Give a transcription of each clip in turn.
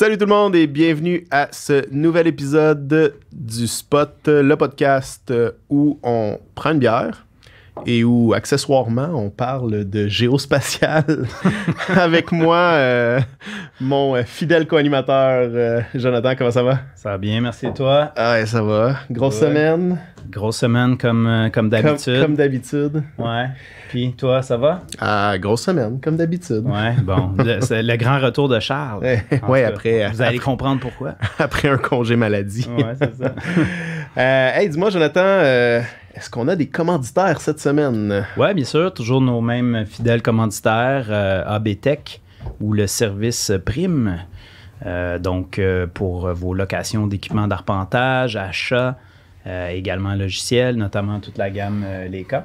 Salut tout le monde et bienvenue à ce nouvel épisode du Spot, le podcast où on prend une bière, et où accessoirement on parle de géospatial avec moi, euh, mon euh, fidèle co-animateur euh, Jonathan, comment ça va? Ça va bien, merci et toi. Ah ouais, ça va. Grosse semaine. Grosse semaine comme, comme d'habitude. Comme, d'habitude. Ouais. Puis toi, ça va? Ah, grosse semaine, comme d'habitude. Ouais, bon. C'est le grand retour de Charles. ouais, après. Vous allez comprendre pourquoi. Après un congé maladie. Ouais, c'est ça. hey, dis-moi, Jonathan, est-ce qu'on a des commanditaires cette semaine? Oui, bien sûr. Toujours nos mêmes fidèles commanditaires, euh, ABTech ou le service Prime. Euh, donc, euh, pour vos locations d'équipements d'arpentage, achats, également logiciels, notamment toute la gamme LECA.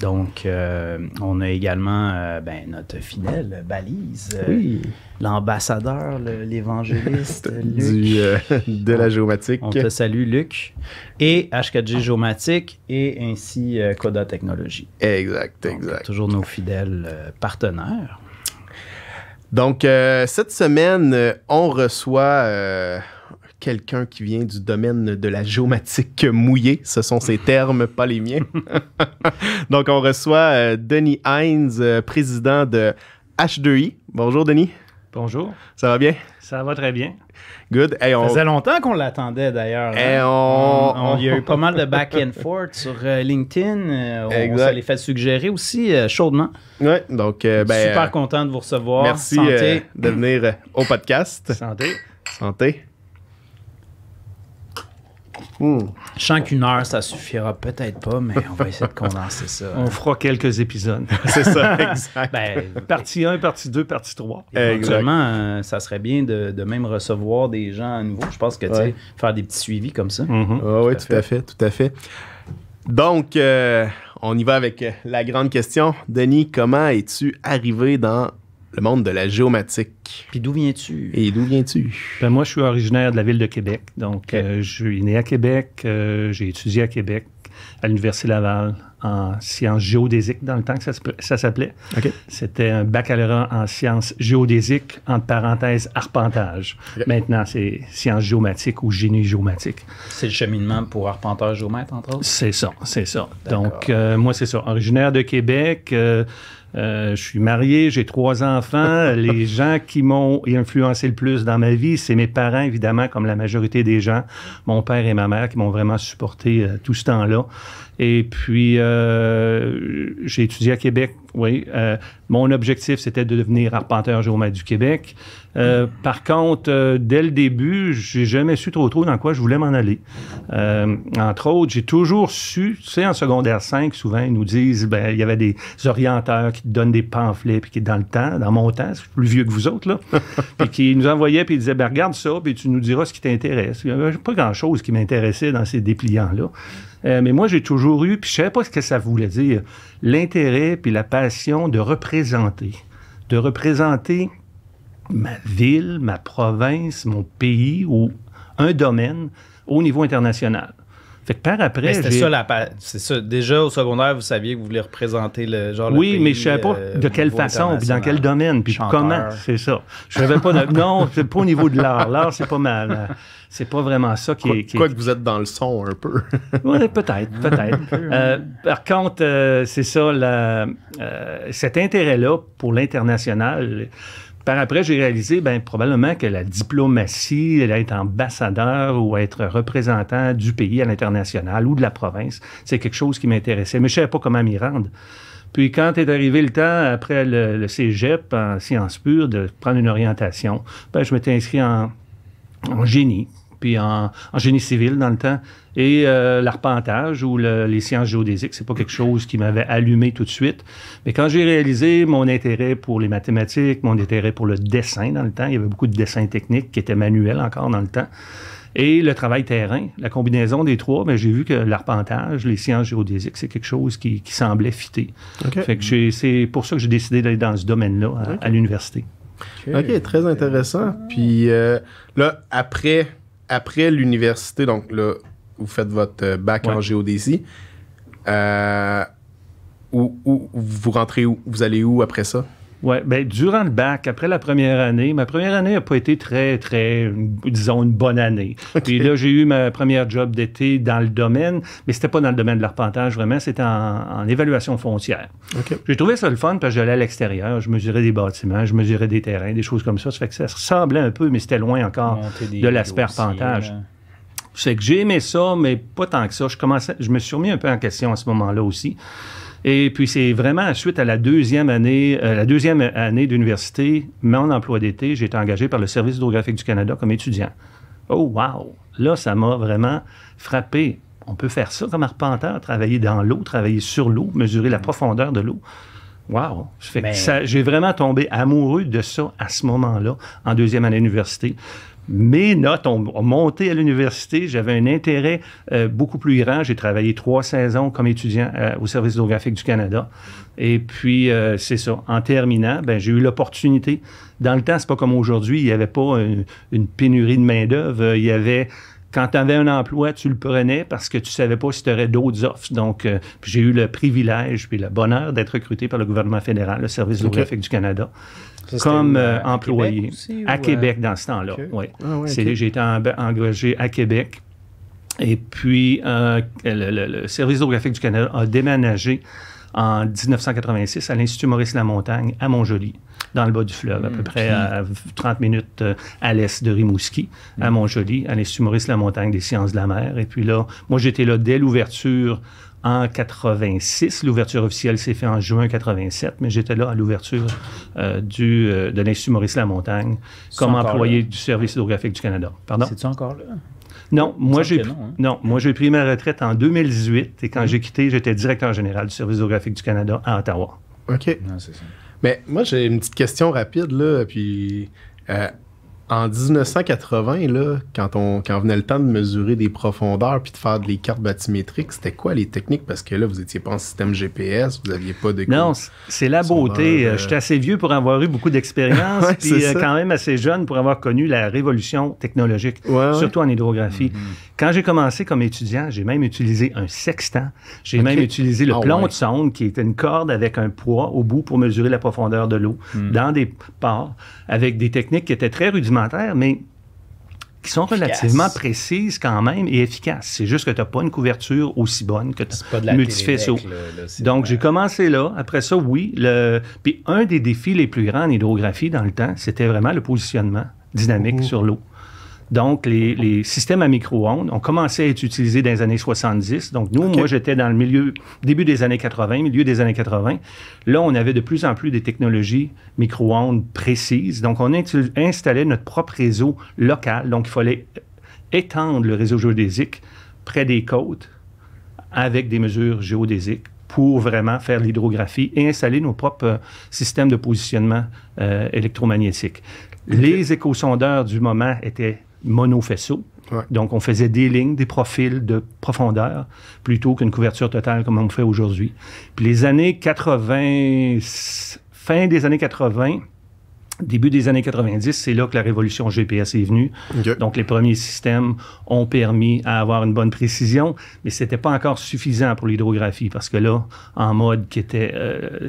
Donc, euh, on a également euh, ben, notre fidèle balise, euh, l'ambassadeur, l'évangéliste Luc. de la géomatique. On te salue, Luc. Et H4G Géomatique et ainsi Coda Technologies. Exact, exact. toujours nos fidèles partenaires. Donc, cette semaine, on reçoit quelqu'un qui vient du domaine de la géomatique mouillée. Ce sont ses termes, pas les miens. Donc, on reçoit euh, Denis Heinz, euh, président de H2I. Bonjour, Denis. Bonjour. Ça va bien? Ça va très bien. Good. on... Ça faisait longtemps qu'on l'attendait d'ailleurs. Hein. Eh, on... Il y a eu pas mal de back and forth sur euh, LinkedIn. on, les fait suggérer aussi chaudement. Oui, donc ben, super content de vous recevoir. Merci de venir au podcast. Santé. Santé. Hmm. Je sens qu'une heure, ça suffira peut-être pas, mais on va essayer de condenser ça. on fera quelques épisodes. C'est ça, exact. Ben, partie 1, partie 2, partie 3. Éventuellement, euh, ça serait bien de, même recevoir des gens à nouveau. Je pense que, tu sais, faire des petits suivis comme ça. Mm-hmm. Ah oui, tout à fait, tout à fait. Donc, euh, on y va avec la grande question. Denis, comment es-tu arrivé dans le monde de la géomatique. Puis d'où viens-tu? Et d'où viens-tu? Ben moi, je suis originaire de la ville de Québec. Donc, euh, je suis né à Québec. Euh, j'ai étudié à Québec, à l'Université Laval, en sciences géodésiques, dans le temps que ça, s'appelait. Ok. C'était un baccalauréat en sciences géodésiques, entre parenthèses, arpentage. Maintenant, c'est sciences géomatiques ou génie géomatique. C'est le cheminement pour arpenteur géomètre, entre autres? C'est ça, c'est ça. Donc, euh, moi, c'est ça. Originaire de Québec euh, je suis marié, j'ai trois enfants. les gens qui m'ont influencé le plus dans ma vie, c'est mes parents, évidemment, comme la majorité des gens. Mon père et ma mère qui m'ont vraiment supporté euh, tout ce temps-là. Et puis, euh, j'ai étudié à Québec, oui. mon objectif, c'était de devenir arpenteur géomètre du Québec. Euh, par contre, euh, dès le début, j'ai jamais su trop trop dans quoi je voulais m'en aller. Euh, entre autres, j'ai toujours su, tu sais, en secondaire 5, souvent, ils nous disent, ben, il y avait des orienteurs qui te donnent des pamphlets, puis qui, dans le temps, dans mon temps, c'est plus vieux que vous autres, là, puis qui nous envoyaient, puis ils disaient, ben, regarde ça, puis tu nous diras ce qui t'intéresse. Il n'y avait pas grand-chose qui m'intéressait dans ces dépliants-là. mais moi, j'ai toujours eu, puis je ne savais pas ce que ça voulait dire, l'intérêt puis la passion de représenter. De représenter ma ville, ma province, mon pays ou un domaine au niveau international. Fait que par après. C'était ça la. C'est ça. Déjà au secondaire, vous saviez que vous voulez représenter le genre. Oui, mais je ne savais pas euh, de quelle façon, puis dans quel domaine, puis comment. C'est ça. Je savais pas. De, non, c'est pas au niveau de l'art. L'art, c'est pas mal. Euh, c'est pas vraiment ça qui est. quoi que vous êtes dans le son un peu. oui, peut-être, peut-être. Euh, par contre, c'est ça. cet intérêt-là pour l'international par après, j'ai réalisé, ben, probablement que la diplomatie, être ambassadeur ou être représentant du pays à l'international ou de la province, c'est quelque chose qui m'intéressait. Mais je ne savais pas comment m'y rendre. Puis quand est arrivé le temps, après le, cégep en sciences pures, de prendre une orientation, ben, je m'étais inscrit en génie, puis en, génie civil dans le temps. Et euh, l'arpentage ou les sciences géodésiques, c'est pas quelque chose qui m'avait allumé tout de suite. Mais quand j'ai réalisé mon intérêt pour les mathématiques, mon intérêt pour le dessin dans le temps, il y avait beaucoup de dessins techniques qui étaient manuels encore dans le temps. Et le travail terrain, la combinaison des trois, mais ben, j'ai vu que l'arpentage, les sciences géodésiques, c'est quelque chose qui, semblait fitter. Fait que c'est pour ça que j'ai décidé d'aller dans ce domaine-là à, l'université. ok, très intéressant. Puis euh, là, après après l'université, donc là, vous faites votre euh, bac en géodésie, euh, vous rentrez où? Vous allez où après ça? Oui, bien durant le bac, après la première année, ma première année n'a pas été très, très, disons, une bonne année. Puis là, j'ai eu ma première job d'été dans le domaine, mais c'était pas dans le domaine de l'arpentage vraiment, c'était en, évaluation foncière. J'ai trouvé ça le fun parce que j'allais à l'extérieur, je mesurais des bâtiments, je mesurais des terrains, des choses comme ça. Ça fait que ça ressemblait un peu, mais c'était loin encore de l'aspect arpentage. Hein. C'est que j'ai aimé ça, mais pas tant que ça. Je, commençais, je me suis remis un peu en question à ce moment-là aussi. Et puis, c'est vraiment suite à la deuxième année, euh, la deuxième année d'université, mon emploi d'été, j'ai été engagé par le Service hydrographique du Canada comme étudiant. Oh, wow! Là, ça m'a vraiment frappé. On peut faire ça comme arpenteur, travailler dans l'eau, travailler sur l'eau, mesurer la mm. profondeur de l'eau. Wow! J'ai vraiment tombé amoureux de ça à ce moment-là, en deuxième année d'université mes notes ont, monté à l'université. J'avais un intérêt euh, beaucoup plus grand. J'ai travaillé trois saisons comme étudiant euh, au Service géographique du Canada. Et puis, euh, c'est ça. En terminant, ben, j'ai eu l'opportunité. Dans le temps, c'est pas comme aujourd'hui. Il n'y avait pas une, une pénurie de main-d'œuvre. Il y avait quand tu avais un emploi, tu le prenais parce que tu savais pas si tu aurais d'autres offres. Donc, euh, j'ai eu le privilège puis le bonheur d'être recruté par le gouvernement fédéral, le Service okay. du Canada. comme euh, employé à Québec, dans ce temps-là. Euh, oui. Ah, j'ai été engagé à Québec et puis, le, Service géographique du Canada a déménagé en 1986 à l'Institut Maurice-Lamontagne à Montjoly dans le bas du fleuve, à peu hmm, près à, 30 minutes euh, à l'est de Rimouski, à hmm. Montjoly, à l'Institut Maurice La Montagne des sciences de la mer. Et puis là, moi, j'étais là dès l'ouverture en 86. L'ouverture officielle s'est faite en juin 87, mais j'étais là à l'ouverture euh, du, euh, de l'Institut Maurice montagne comme employé du Service hydrographique du Canada. Pardon? C'est-tu encore là? Non, moi j'ai hein? non, moi j'ai pris ma retraite en 2018 et quand hmm. j'ai quitté, j'étais directeur général du Service hydrographique du Canada à Ottawa. OK. c'est ça. Mais moi, j'ai une petite question rapide, là, puis euh, en 1980, là, quand, on, quand venait le temps de mesurer des profondeurs puis de faire des cartes bathymétriques, c'était quoi les techniques? Parce que là, vous n'étiez pas en système GPS, vous n'aviez pas de... Non, c'est la beauté. Euh, euh, j'étais assez vieux pour avoir eu beaucoup d'expérience, puis euh, quand même assez jeune pour avoir connu la révolution technologique, surtout en hydrographie. Mm-hmm. Quand j'ai commencé comme étudiant, j'ai même utilisé un sextant. J'ai même utilisé le ah plomb de sonde, qui était une corde avec un poids au bout pour mesurer la profondeur de l'eau mm. dans des ports, avec des techniques qui étaient très rudimentaires mais qui sont relativement précises quand même et efficaces. C'est juste que tu n'as pas une couverture aussi bonne que tu multifaisceau. Donc, j'ai commencé là. Après ça, oui. Le... Puis, un des défis les plus grands en hydrographie dans le temps, c'était vraiment le positionnement dynamique sur l'eau. Donc, les, les systèmes à micro-ondes ont commencé à être utilisés dans les années 70. Donc, nous, moi, j'étais dans le milieu, début des années 80, milieu des années 80. Là, on avait de plus en plus des technologies micro-ondes précises. Donc, on installait notre propre réseau local. Donc, il fallait étendre le réseau géodésique près des côtes avec des mesures géodésiques pour vraiment faire l'hydrographie et installer nos propres euh, systèmes de positionnement euh, électromagnétiques. électromagnétique. Les échosondeurs du moment étaient mono Ouais. Donc, on faisait des lignes, des profils de profondeur, plutôt qu'une couverture totale comme on fait aujourd'hui. Puis les années 80, fin des années 80, Début des années 90, c'est là que la révolution GPS est venue. Donc, les premiers systèmes ont permis à avoir une bonne précision, mais ce n'était pas encore suffisant pour l'hydrographie parce que là, en mode qui était euh,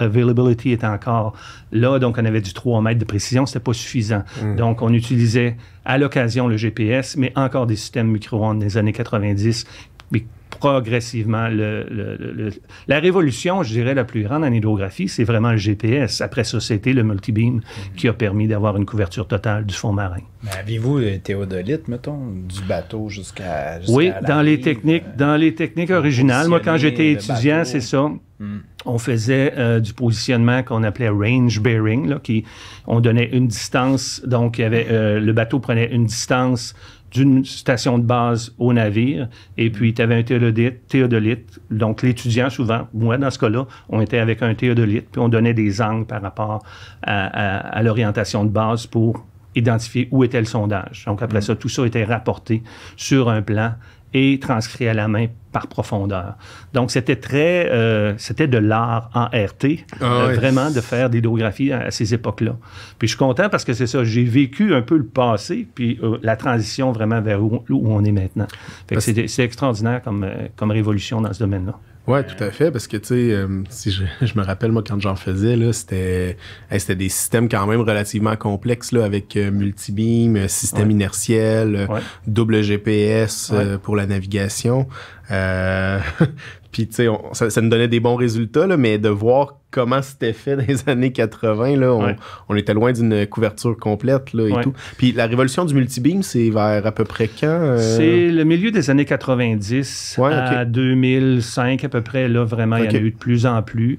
Availability était encore là, donc on avait du 3 mètres de précision, ce n'était pas suffisant. Hmm. Donc, on utilisait à l'occasion le GPS, mais encore des systèmes micro-ondes des années 90 mais progressivement. Le, la révolution, je dirais, la plus grande en hydrographie, c'est vraiment le GPS. Après ça, c'était le multibeam beam qui a permis d'avoir une couverture totale du fond marin. Avez-vous euh, théodolite, mettons, du bateau jusqu'à... oui, euh, dans les, techniques, dans les techniques originales. Moi, quand j'étais étudiant, c'est ça. Hmm. On faisait euh, du positionnement qu'on appelait range bearing, qui on donnait une distance. Donc, il y avait, le bateau prenait une distance d'une station de base au navire, et puis tu avais un théodolite, Donc, l'étudiant, souvent, moi, dans ce cas-là, on était avec un théodolite, puis on donnait des angles par rapport à, l'orientation de base pour identifier où était le sondage. Donc, après mm. ça, tout ça était rapporté sur un plan et transcrit à la main par profondeur. Donc, c'était très, euh, c'était de l'art en RT, euh, ah vraiment de faire des à, ces époques-là. Puis je suis content parce que c'est ça, j'ai vécu un peu le passé, puis euh, la transition vraiment vers où, on est maintenant. c'est, extraordinaire comme, comme révolution dans ce domaine-là. Oui, tout à fait, parce que, tu sais, si je, me rappelle, moi, quand j'en faisais, là, c'était c'était des systèmes quand même relativement complexes, là, avec multi multibeam, système inertiel, double GPS pour la navigation. Euh, puis, tu sais, ça, ça, nous donnait des bons résultats, là, mais de voir comment c'était fait dans les années 80. Là, on, était loin d'une couverture complète là, et tout. Puis la révolution du multibeam, c'est vers à peu près quand euh? C'est le milieu des années 90 à 2005 à peu près. Là, vraiment, il y en a eu de plus en plus.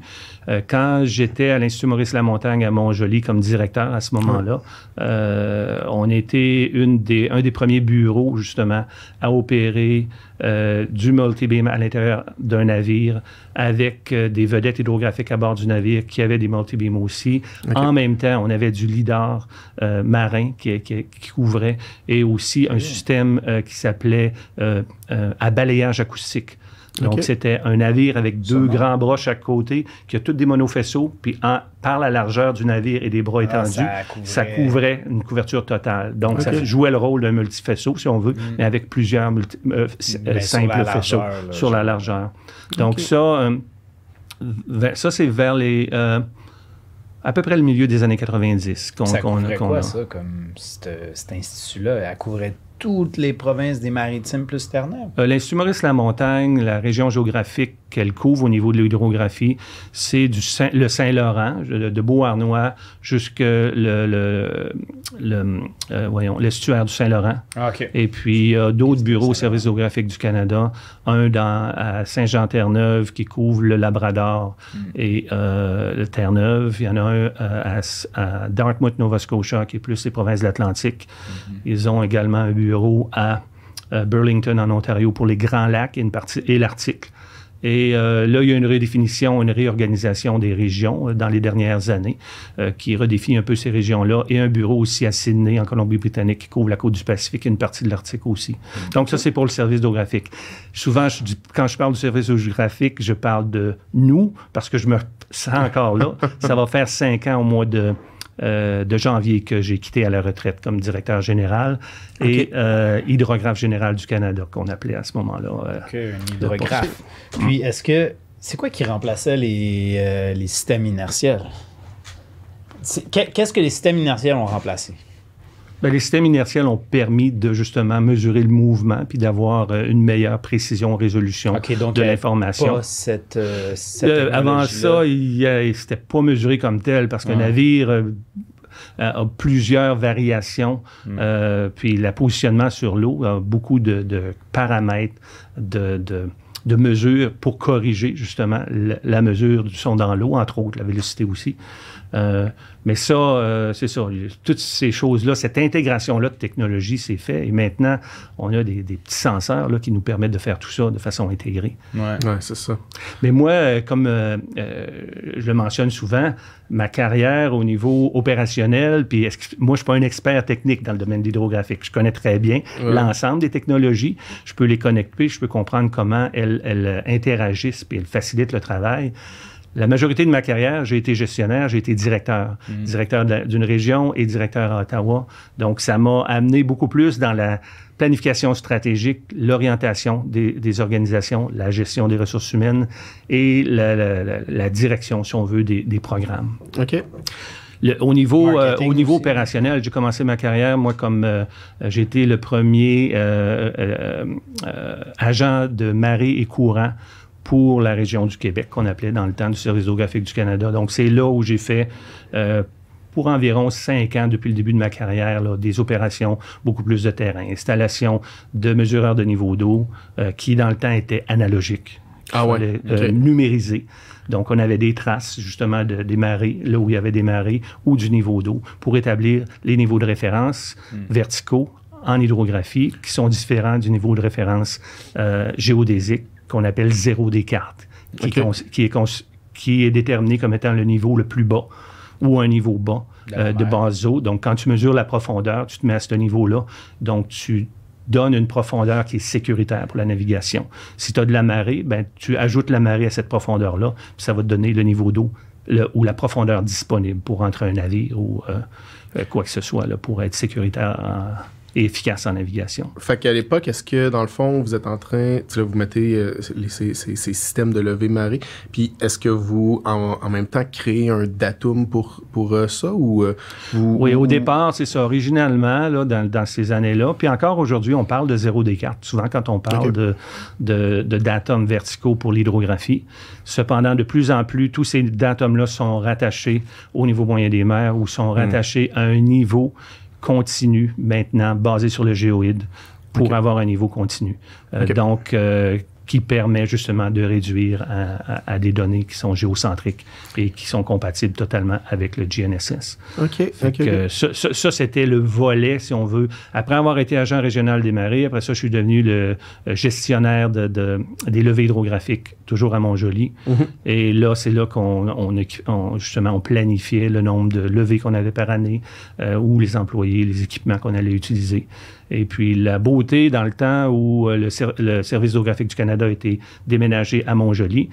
Euh, quand j'étais à l'Institut Maurice Lamontagne à Montjoly comme directeur à ce moment-là, euh, on était une des, un des premiers bureaux justement à opérer du multibeam à l'intérieur d'un navire avec des vedettes hydrographiques à bord du navire qui avait des multibeams aussi. En même temps, on avait du lidar euh, marin qui, couvrait et aussi un système euh, qui s'appelait à euh, balayage acoustique. Donc, c'était un navire avec deux grands bras chaque côté, qui a tous des monofaisceaux, puis en, par la largeur du navire et des bras ah, étendus, ça couvrait. une couverture totale. Donc, ça jouait le rôle d'un multifaisceau, si on veut, mm. mais avec plusieurs simples faisceaux sur la largeur. Donc, ça ça, c'est vers les. Euh, à peu près le milieu des années 90 qu'on qu quoi, ça, comme cet institut-là? Elle couvrait toutes les provinces des maritimes plus ternaires? Euh, L'Institut Maurice-la-Montagne, la région géographique qu'elle couvre au niveau de l'hydrographie, c'est du le Saint-Laurent, de Beauharnois jusque le, le, le euh, voyons, l'estuaire du Saint-Laurent. Ah, et puis a d'autres bureaux au Service géographique du Canada, un dans, à Saint-Jean-Terre-Neuve qui couvre le Labrador mm. et le euh, Terre-Neuve. Il y en a un euh, à, Dartmouth, Nova Scotia, qui est plus les provinces de l'Atlantique. Mm-hmm. Ils ont également un bureau à Burlington, en Ontario, pour les Grands Lacs et, une partie, et l'Arctique. Et euh, là, il y a une redéfinition, une réorganisation des régions euh, dans les dernières années euh, qui redéfinit un peu ces régions-là et un bureau aussi à Sydney, en Colombie-Britannique, qui couvre la côte du Pacifique et une partie de l'Arctique aussi. Mm. Donc, ça, c'est pour le service géographique. Souvent, quand je parle du service géographique, je parle de nous parce que je me sens encore là. ça va faire cinq ans au mois de euh, de janvier que j'ai quitté à la retraite comme directeur général et euh, hydrographe général du Canada, qu'on appelait à ce moment-là. Euh, un hydrographe. Puis, mm. est-ce que. C'est quoi qui remplaçait les, les systèmes inertiels? Qu'est-ce que les systèmes inertiels ont remplacé? Ben, les systèmes inertiels ont permis de justement mesurer le mouvement puis d'avoir euh, une meilleure précision résolution donc de l'information. cette, euh, euh, avant ça, c'était pas mesuré comme tel parce qu'un navire a plusieurs variations, hmm. puis le positionnement sur l'eau a beaucoup de, paramètres de, de de mesures pour corriger justement la, mesure du son dans l'eau, entre autres, la vélocité aussi. Euh, mais ça, euh, c'est ça. Toutes ces choses-là, cette intégration-là de technologie c'est fait. Et maintenant, on a des, petits senseurs là, qui nous permettent de faire tout ça de façon intégrée. Oui, ouais, c'est ça. Mais moi, euh, comme je le mentionne souvent, ma carrière au niveau opérationnel, puis moi, je ne suis pas un expert technique dans le domaine d'hydrographique. Je connais très bien l'ensemble des technologies. Je peux les connecter, je peux comprendre comment elles, elles interagissent, puis elles facilitent le travail la majorité de ma carrière, j'ai été gestionnaire, j'ai été directeur, mm. directeur d'une région et directeur à Ottawa. Donc, ça m'a amené beaucoup plus dans la planification stratégique, l'orientation des, organisations, la gestion des ressources humaines et la, direction, si on veut, des, programmes. OK. au niveau, euh, au niveau opérationnel, j'ai commencé ma carrière, moi, comme j'étais euh, j'ai été le premier euh, agent de marée et courant pour la région du Québec qu'on appelait dans le temps du Service graphique du Canada. Donc, c'est là où j'ai fait euh, pour environ cinq ans depuis le début de ma carrière, des opérations, beaucoup plus de terrain, installation de mesureurs de niveau d'eau euh, qui, dans le temps, étaient analogiques. Ah euh, numérisés. Donc, on avait des traces, justement, de, des marées, là où il y avait des marées, ou du niveau d'eau, pour établir les niveaux de référence hmm. verticaux en hydrographie, qui sont différents du niveau de référence géodésique qu'on appelle zéro des cartes, qui, est déterminé comme étant le niveau le plus bas ou un niveau bas euh, de base eau. Donc, quand tu mesures la profondeur, tu te mets à ce niveau-là. Donc, tu donnes une profondeur qui est sécuritaire pour la navigation. Si tu as de la marée, ben, tu ajoutes la marée à cette profondeur-là, puis ça va te donner le niveau d'eau ou la profondeur disponible pour entrer un navire ou euh, euh, quoi que ce soit pour être sécuritaire. En, efficace en navigation. Fait qu'à l'époque, est-ce que dans le fond, vous êtes en train, vous mettez euh, ces, systèmes de levée marée, puis est-ce que vous, en, même temps, créez un datum pour, pour euh, ça ou euh, Oui, au départ, c'est ça, originalement, dans, ces années-là. Puis encore aujourd'hui, on parle de zéro d'écart, souvent quand on parle de, de, verticaux pour l'hydrographie. Cependant, de plus en plus, tous ces datums-là sont rattachés au niveau moyen des mers ou sont hmm. rattachés à un niveau continue maintenant basé sur le géoïde pour avoir un niveau continu. Euh, donc, euh, qui permet justement de réduire à, des données qui sont géocentriques et qui sont compatibles totalement avec le GNSS. OK. okay, ça, c'était le volet, si on veut. Après avoir été agent régional des marées, après ça, je suis devenu le euh, gestionnaire de, des levées hydrographiques, toujours à Montjoly. Mhm. Et là, c'est là qu'on justement on planifiait le nombre de levées qu'on avait par année euh, ou les employés, les équipements qu'on allait utiliser. Et puis la beauté dans le temps où euh, le, Service géographique du Canada a été déménagé à Montjoli,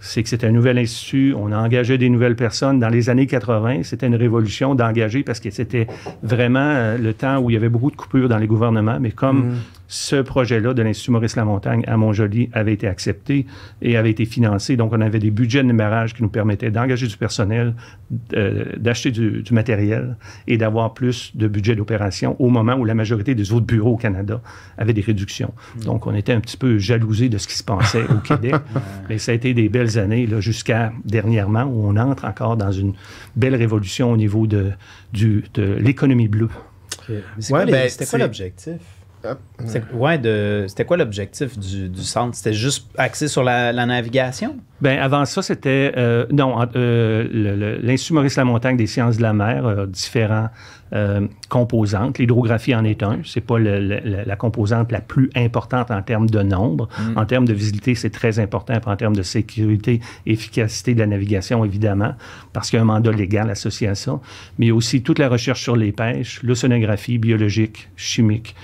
c'est que c'est un nouvel institut, on a engagé des nouvelles personnes. Dans les années 80, c'était une révolution d'engager parce que c'était vraiment euh, le temps où il y avait beaucoup de coupures dans les gouvernements, mais comme mm ce projet-là de l'Institut Maurice Lamontagne à Montjoly avait été accepté et avait été financé. Donc, on avait des budgets de numérage qui nous permettaient d'engager du personnel, euh, d'acheter du, matériel et d'avoir plus de budget d'opération au moment où la majorité des autres bureaux au Canada avaient des réductions. Hmm. Donc, on était un petit peu jalousés de ce qui se passait au Québec. Mais ça a été des belles années jusqu'à dernièrement où on entre encore dans une belle révolution au niveau de, de l'économie bleue. Ben, c'était pas quoi l'objectif? Ouais, c'était quoi l'objectif du, centre? C'était juste axé sur la, navigation? Bien, avant ça, c'était. Euh, non, euh, l'Institut Maurice Lamontagne des sciences de la mer a différents euh, composantes. L'hydrographie en est un. C'est pas la composante la plus importante en termes de nombre. Mm. En termes de visibilité, c'est très important. en termes de sécurité, efficacité de la navigation, évidemment, parce qu'il y a un mandat légal à ça. Mais aussi toute la recherche sur les pêches, l'océanographie biologique, chimique.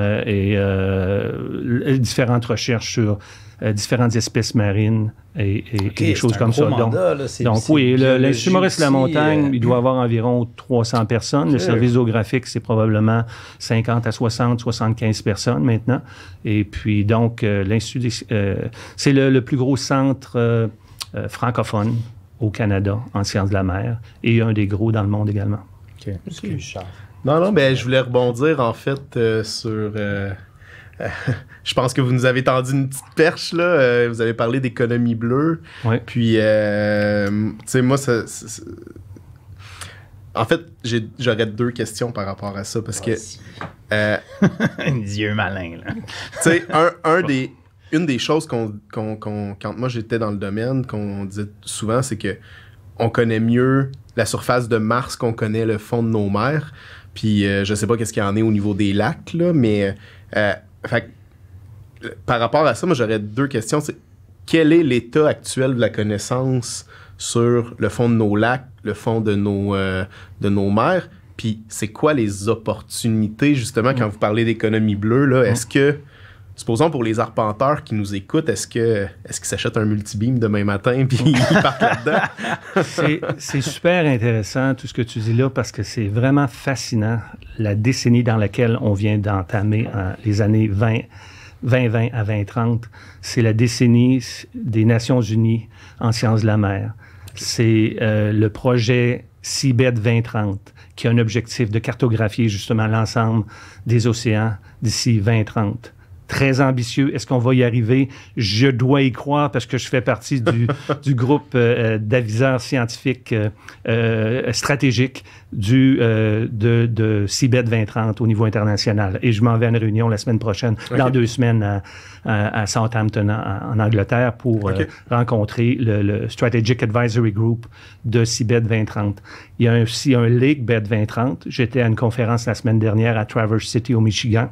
Euh, et euh, différentes recherches sur euh, différentes espèces marines et, et, des choses comme ça. donc, donc oui, l'Institut Maurice La Montagne, il doit avoir environ 300 personnes. Le service géographique, c'est probablement 50 à 60, 75 personnes maintenant. Et puis donc, l'Institut, c'est le, plus gros centre francophone au Canada en sciences de la mer et un des gros dans le monde également. OK. Non, non, mais ben, je voulais rebondir en fait euh, sur. Euh, je pense que vous nous avez tendu une petite perche, là. Euh, vous avez parlé d'économie bleue. Puis, tu sais, moi, ça, En fait, j'aurais deux questions par rapport à ça parce que. Dieu malin, là. tu sais, une des choses qu'on. quand moi j'étais dans le domaine, qu'on disait souvent, c'est que on connaît mieux la surface de Mars qu'on connaît le fond de nos mers. Puis euh, je sais pas qu'est-ce qu'il y en est au niveau des lacs, là, mais euh, euh, par rapport à ça, moi j'aurais deux questions. C'est quel est l'état actuel de la connaissance sur le fond de nos lacs, le fond de nos, euh, de nos mers? Puis c'est quoi les opportunités, justement, quand mm. vous parlez d'économie bleue, là? Est-ce que supposons pour les arpenteurs qui nous écoutent, est-ce que est-ce qu'ils s'achètent un multibeam demain matin puis ils partent là-dedans C'est super intéressant tout ce que tu dis là parce que c'est vraiment fascinant la décennie dans laquelle on vient d'entamer hein, les années 20 2020 à 2030, c'est la décennie des Nations Unies en sciences de la mer. C'est euh, le projet CIBED 2030 qui a un objectif de cartographier justement l'ensemble des océans d'ici 2030 très ambitieux. Est-ce qu'on va y arriver? Je dois y croire parce que je fais partie du, du groupe euh, d'aviseurs scientifiques euh, euh, stratégiques du, de, de 2030 e au niveau international. Et je m'en vais à une réunion la semaine prochaine, dans deux semaines, à, Southampton, en, Angleterre, pour rencontrer le, Strategic Advisory Group de CIBET 2030. Il y a aussi un, League 2030. E J'étais à une conférence la semaine dernière à Traverse City, au Michigan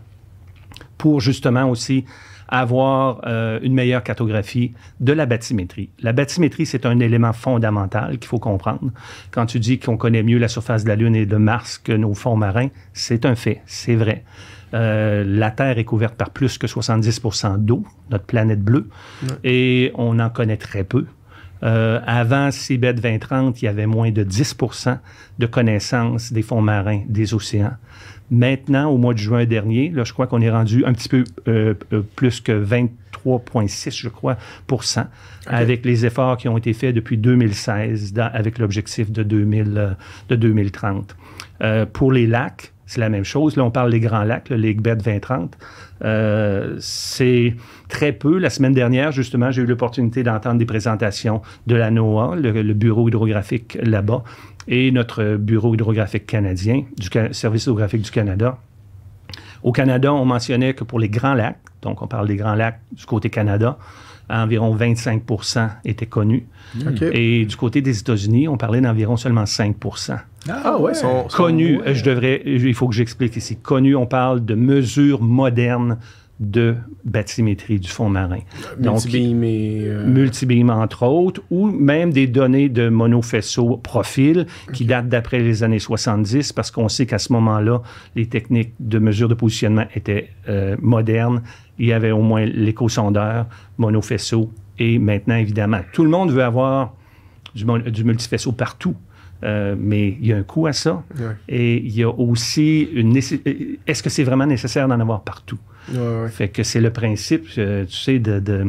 pour justement aussi avoir euh, une meilleure cartographie de la bathymétrie. La bathymétrie, c'est un élément fondamental qu'il faut comprendre. Quand tu dis qu'on connaît mieux la surface de la Lune et de Mars que nos fonds marins, c'est un fait, c'est vrai. Euh, la Terre est couverte par plus que 70 d'eau, notre planète bleue, et on en connaît très peu. Euh, avant CIBET 2030, il y avait moins de 10 de connaissance des fonds marins, des océans. Maintenant, au mois de juin dernier, là, je crois qu'on est rendu un petit peu euh, euh, plus que 23,6, je crois, pour cent, avec les efforts qui ont été faits depuis 2016 avec l'objectif de, 2000, euh, de 2030. pour les lacs, c'est la même chose. Là, on parle des grands lacs, le Lake Bed 2030. c'est très peu. La semaine dernière, justement, j'ai eu l'opportunité d'entendre des présentations de la NOAA, le bureau hydrographique là-bas, et notre Bureau hydrographique canadien, du Service hydrographique du Canada. Au Canada, on mentionnait que pour les grands lacs, donc on parle des grands lacs du côté Canada, environ 25 étaient connus. Hmm. Et du côté des États-Unis, on parlait d'environ seulement 5 ah ouais. Connus, je devrais, il faut que j'explique ici. Connus, on parle de mesures modernes de bathymétrie du fond marin. Multibim et... Euh... entre autres, ou même des données de monofaisceau profil qui datent d'après les années 70, parce qu'on sait qu'à ce moment-là, les techniques de mesure de positionnement étaient euh, modernes. Il y avait au moins l'éco-sondeur, monofaisceau, et maintenant, évidemment, tout le monde veut avoir du, du partout. Euh, mais il y a un coût à ça. Et il y a aussi une... Est-ce que c'est vraiment nécessaire d'en avoir partout? Ouais, Fait que c'est le principe, euh, tu sais, euh, de,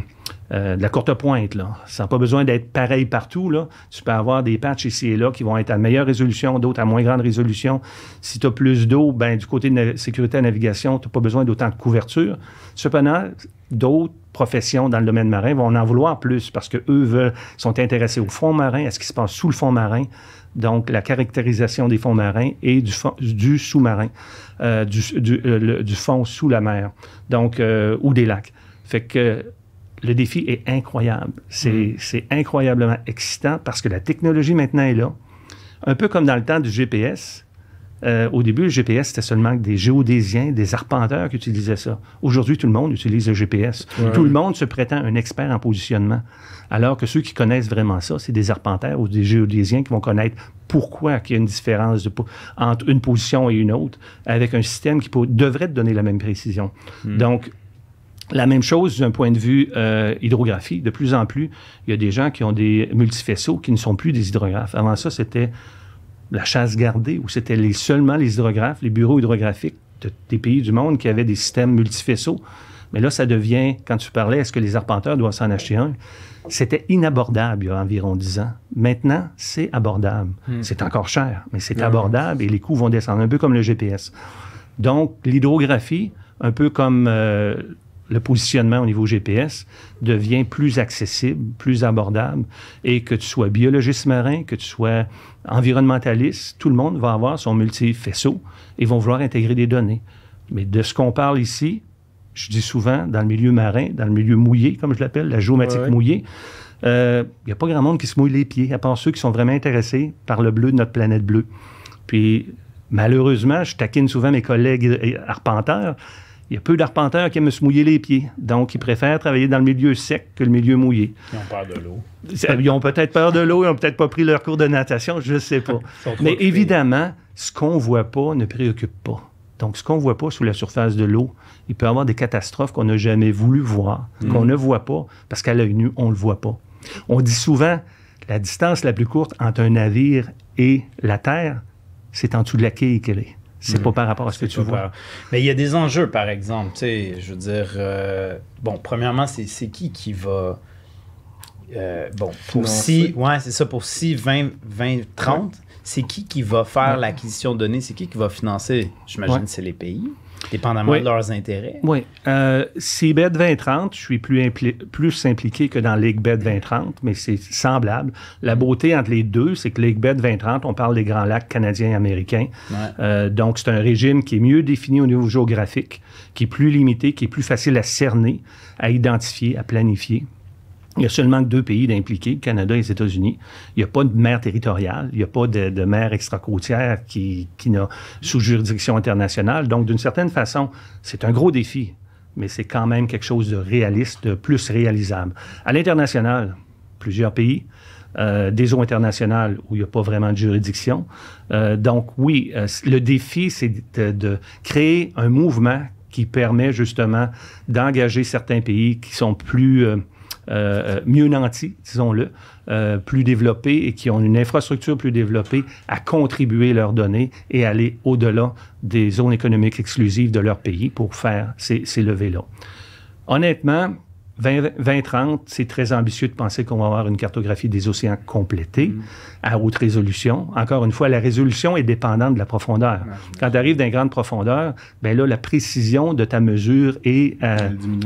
la courte pointe. Là. Ça n'a pas besoin d'être pareil partout. Là. Tu peux avoir des patchs ici et là qui vont être à meilleure résolution, d'autres à moins grande résolution. Si tu as plus d'eau, ben, du côté de la sécurité la navigation, tu n'as pas besoin d'autant de couverture. Cependant, d'autres professions dans le domaine marin vont en vouloir plus parce qu'eux sont intéressés au fond marin, à ce qui se passe sous le fond marin donc la caractérisation des fonds marins et du, du sous-marin, euh, euh, du, fond sous la mer, donc euh, ou des lacs. Fait que le défi est incroyable. Mm. C'est incroyablement excitant parce que la technologie maintenant est là. Un peu comme dans le temps du GPS, euh, au début, le GPS, c'était seulement des géodésiens, des arpenteurs qui utilisaient ça. Aujourd'hui, tout le monde utilise le GPS. Tout le monde se prétend un expert en positionnement. Alors que ceux qui connaissent vraiment ça, c'est des arpenteurs ou des géodésiens qui vont connaître pourquoi il y a une différence de, entre une position et une autre avec un système qui devrait te donner la même précision. Hmm. Donc, la même chose d'un point de vue euh, hydrographie. De plus en plus, il y a des gens qui ont des multifaisceaux qui ne sont plus des hydrographes. Avant ça, c'était la chasse gardée, où c'était seulement les hydrographes, les bureaux hydrographiques de, des pays du monde qui avaient des systèmes multifaisceaux. Mais là, ça devient, quand tu parlais, est-ce que les arpenteurs doivent s'en acheter un? C'était inabordable il y a environ 10 ans. Maintenant, c'est abordable. Hmm. C'est encore cher, mais c'est ah abordable et les coûts vont descendre, un peu comme le GPS. Donc, l'hydrographie, un peu comme euh, le positionnement au niveau GPS devient plus accessible, plus abordable, et que tu sois biologiste marin, que tu sois environnementaliste, tout le monde va avoir son multi et vont vouloir intégrer des données. Mais de ce qu'on parle ici, je dis souvent, dans le milieu marin, dans le milieu mouillé, comme je l'appelle, la géomatique mouillée, il euh, n'y a pas grand monde qui se mouille les pieds, à part ceux qui sont vraiment intéressés par le bleu de notre planète bleue. Puis, malheureusement, je taquine souvent mes collègues arpenteurs il y a peu d'arpenteurs qui aiment se mouiller les pieds. Donc, ils préfèrent travailler dans le milieu sec que le milieu mouillé. Ils ont peur de l'eau. Euh, ils ont peut-être peur de l'eau, ils n'ont peut-être pas pris leur cours de natation, je ne sais pas. Mais évidemment, ce qu'on ne voit pas ne préoccupe pas. Donc, ce qu'on ne voit pas sous la surface de l'eau, il peut y avoir des catastrophes qu'on n'a jamais voulu voir, hmm. qu'on ne voit pas, parce qu'à l'œil nu, on ne le voit pas. On dit souvent, la distance la plus courte entre un navire et la Terre, c'est en dessous de la quille qu'elle est. C'est mhm. pas par rapport à ce que tu vois. Mais il y a des enjeux, par exemple. Je veux dire, euh, bon, premièrement, c'est qui qui va. Euh, bon, pour si. Ouais, c'est ça. Pour si 20, 30, c'est qui qui va faire l'acquisition de données? C'est qui qui va financer? J'imagine que c'est les pays dépendamment de leurs intérêts. Oui. Euh, BED 2030, je suis plus, plus impliqué que dans BED 2030, mais c'est semblable. La beauté entre les deux, c'est que de 2030, e on parle des grands lacs canadiens et américains. Euh, donc, c'est un régime qui est mieux défini au niveau géographique, qui est plus limité, qui est plus facile à cerner, à identifier, à planifier. Il y a seulement deux pays d'impliqués, le Canada et les États-Unis. Il n'y a pas de mer territoriale, il n'y a pas de, mer extra qui, qui n'a sous juridiction internationale. Donc, d'une certaine façon, c'est un gros défi, mais c'est quand même quelque chose de réaliste, de plus réalisable. À l'international, plusieurs pays, euh, des eaux internationales où il n'y a pas vraiment de juridiction. Euh, donc, oui, euh, le défi, c'est de créer un mouvement qui permet justement d'engager certains pays qui sont plus... Euh, euh, mieux nantis, disons-le, euh, plus développés et qui ont une infrastructure plus développée à contribuer leurs données et aller au-delà des zones économiques exclusives de leur pays pour faire ces, ces levées-là. Honnêtement, 2030, c'est très ambitieux de penser qu'on va avoir une cartographie des océans complétée mm. à haute résolution. Encore une fois, la résolution est dépendante de la profondeur. Quand tu arrives d'une grande profondeur, ben là, la précision de ta mesure est euh,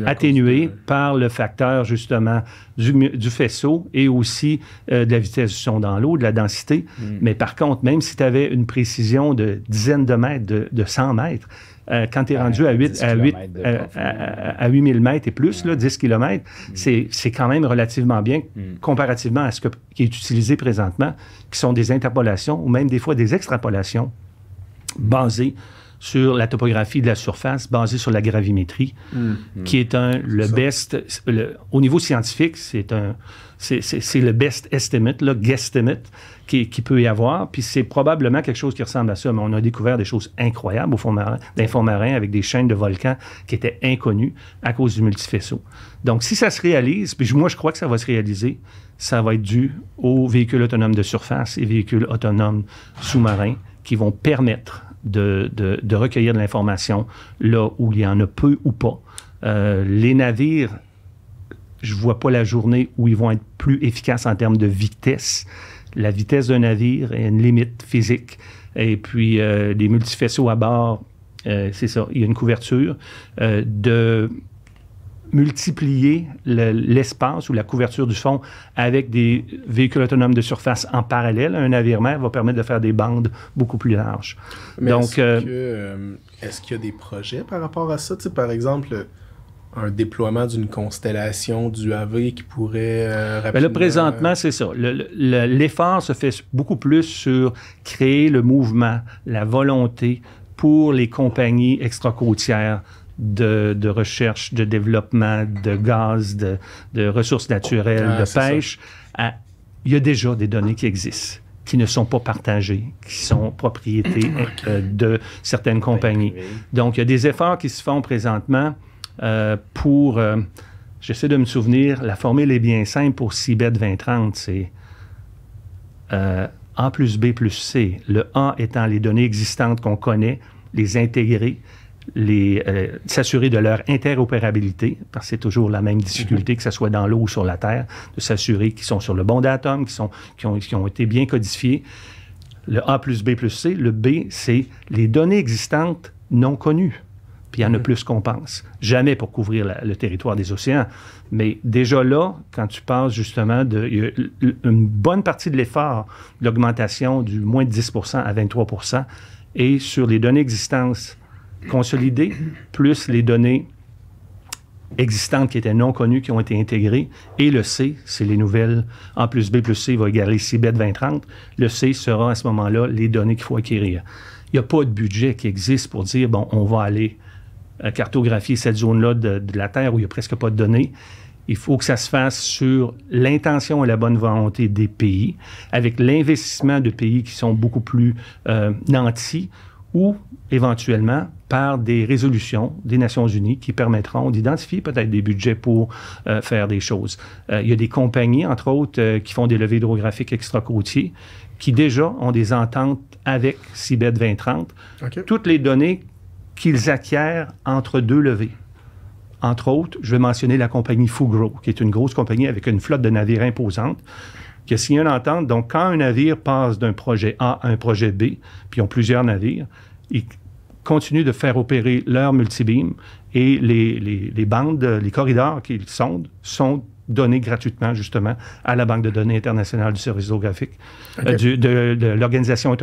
atténuée par le facteur, justement, du, faisceau et aussi euh, de la vitesse du son dans l'eau, de la densité. Mm. Mais par contre, même si tu avais une précision de dizaines de mètres, de 100 mètres, euh, quand tu es ah, rendu à 8, à 8, euh, à, 8000 mètres et plus, là, 10 km, mm. c'est quand même relativement bien mm. comparativement à ce que, qui est utilisé présentement, qui sont des interpolations ou même des fois des extrapolations basées sur la topographie de la surface basée sur la gravimétrie, mm-hmm. qui est un, le best, au niveau scientifique, c'est un, c'est le best estimate, le guesstimate qui, qui peut y avoir. Puis c'est probablement quelque chose qui ressemble à ça. Mais on a découvert des choses incroyables au fond marin, d'un fond marin avec des chaînes de volcans qui étaient inconnues à cause du multifaisceau. Donc si ça se réalise, puis moi je crois que ça va se réaliser, ça va être dû aux véhicules autonomes de surface et véhicules autonomes sous-marins qui vont permettre de, de, de recueillir de l'information là où il y en a peu ou pas. Euh, les navires, je ne vois pas la journée où ils vont être plus efficaces en termes de vitesse. La vitesse d'un navire est une limite physique. Et puis, euh, les multifaisceaux à bord, euh, c'est ça, il y a une couverture. Euh, de multiplier l'espace ou la couverture du fond avec des véhicules autonomes de surface en parallèle un navire-mer va permettre de faire des bandes beaucoup plus larges. Donc, euh, euh, est-ce qu'il y a des projets par rapport à ça? Tu par exemple, un déploiement d'une constellation du AV qui pourrait euh, ben, le présentement, c'est ça. L'effort se fait beaucoup plus sur créer le mouvement, la volonté pour les compagnies extra-côtières de, recherche, de développement, de gaz, de, ressources naturelles, ah, de pêche, il y a déjà des données qui existent qui ne sont pas partagées, qui sont propriété euh, de certaines compagnies. Donc, il y a des efforts qui se font présentement euh, pour, euh, j'essaie de me souvenir, la formule est bien simple pour CIBET 2030, c'est A plus B plus C, le A étant les données existantes qu'on connaît, les intégrer, euh, s'assurer de leur interopérabilité, parce que c'est toujours la même difficulté, mhm. que ce soit dans l'eau ou sur la terre, de s'assurer qu'ils sont sur le bon datum, qu'ils ont, ont été bien codifiés. Le A plus B plus C, le B, c'est les données existantes non connues puis il y en a mhm. plus qu'on pense. Jamais pour couvrir le territoire des océans. Mais déjà là, quand tu parles justement de. Une bonne partie de l'effort l'augmentation du moins de 10 à 23 et sur les données existantes consolidé, plus les données existantes qui étaient non connues, qui ont été intégrées. Et le C, c'est les nouvelles. En plus B plus C va égaler CBET 2030. Le C sera à ce moment-là les données qu'il faut acquérir. Il n'y a pas de budget qui existe pour dire, bon, on va aller euh, cartographier cette zone-là de, la Terre où il n'y a presque pas de données. Il faut que ça se fasse sur l'intention et la bonne volonté des pays, avec l'investissement de pays qui sont beaucoup plus euh, nantis ou éventuellement par des résolutions des Nations Unies qui permettront d'identifier peut-être des budgets pour euh, faire des choses. Euh, il y a des compagnies, entre autres, euh, qui font des levées hydrographiques extra-côtiers, qui déjà ont des ententes avec CIBED 2030. Toutes les données qu'ils acquièrent entre deux levées. Entre autres, je vais mentionner la compagnie Fugro, qui est une grosse compagnie avec une flotte de navires imposante, qui a signé une entente. Donc, quand un navire passe d'un projet A à un projet B, puis ils ont plusieurs navires, ils continuent de faire opérer leur multibeam et les, bandes, les corridors qu'ils sondent sont donnés gratuitement, justement, à la Banque de données internationale du service hydrographique, euh, de, l'Organisation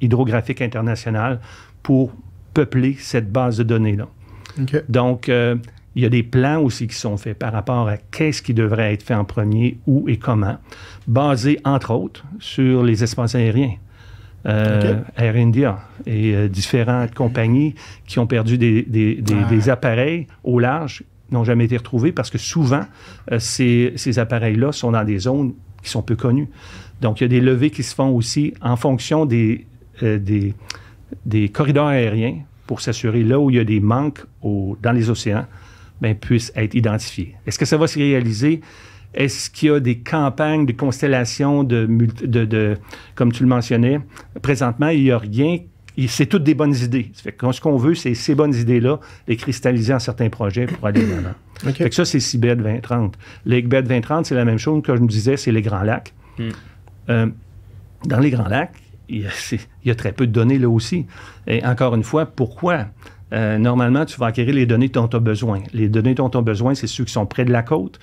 hydrographique internationale pour peupler cette base de données-là. Donc, euh, il y a des plans aussi qui sont faits par rapport à qu'est-ce qui devrait être fait en premier, où et comment, basé entre autres, sur les espaces aériens. Euh, Air India et euh, différentes compagnies qui ont perdu des, appareils au large n'ont jamais été retrouvés parce que souvent, euh, ces, appareils-là sont dans des zones qui sont peu connues. Donc, il y a des levées qui se font aussi en fonction des, corridors aériens pour s'assurer là où il y a des manques dans les océans, mais ben, puissent être identifiés. Est-ce que ça va se réaliser? Est-ce qu'il y a des campagnes, des constellations de, comme tu le mentionnais, présentement, il n'y a rien. C'est toutes des bonnes idées. Fait ce qu'on veut, c'est ces bonnes idées-là, les cristalliser en certains projets pour aller de l'avant. ça, c'est CIBED 2030. BED 2030, c'est la même chose que je me disais, c'est les Grands Lacs. Hmm. Euh, dans les Grands Lacs, il y, a, très peu de données là aussi. Et encore une fois, pourquoi? Euh, normalement, tu vas acquérir les données dont tu as besoin. Les données dont tu as besoin, c'est ceux qui sont près de la côte,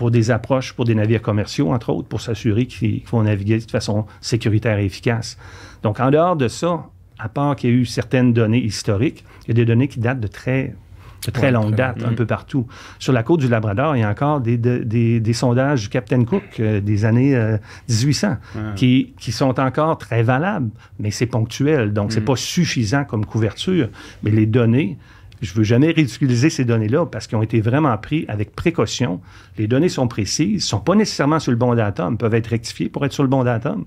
pour des approches pour des navires commerciaux, entre autres, pour s'assurer qu'ils vont naviguer de façon sécuritaire et efficace. Donc, en dehors de ça, à part qu'il y a eu certaines données historiques, il y a des données qui datent de très très longue date, un peu partout. Sur la côte du Labrador, il y a encore des, des, sondages du Captain Cook euh, des années 1800 euh, qui, sont encore très valables, mais c'est ponctuel, donc c'est mm. pas suffisant comme couverture. Mais les données je ne veux jamais ridiculiser ces données-là parce qu'elles ont été vraiment prises avec précaution. Les données sont précises, sont pas nécessairement sur le bon datum, peuvent être rectifiées pour être sur le bon datum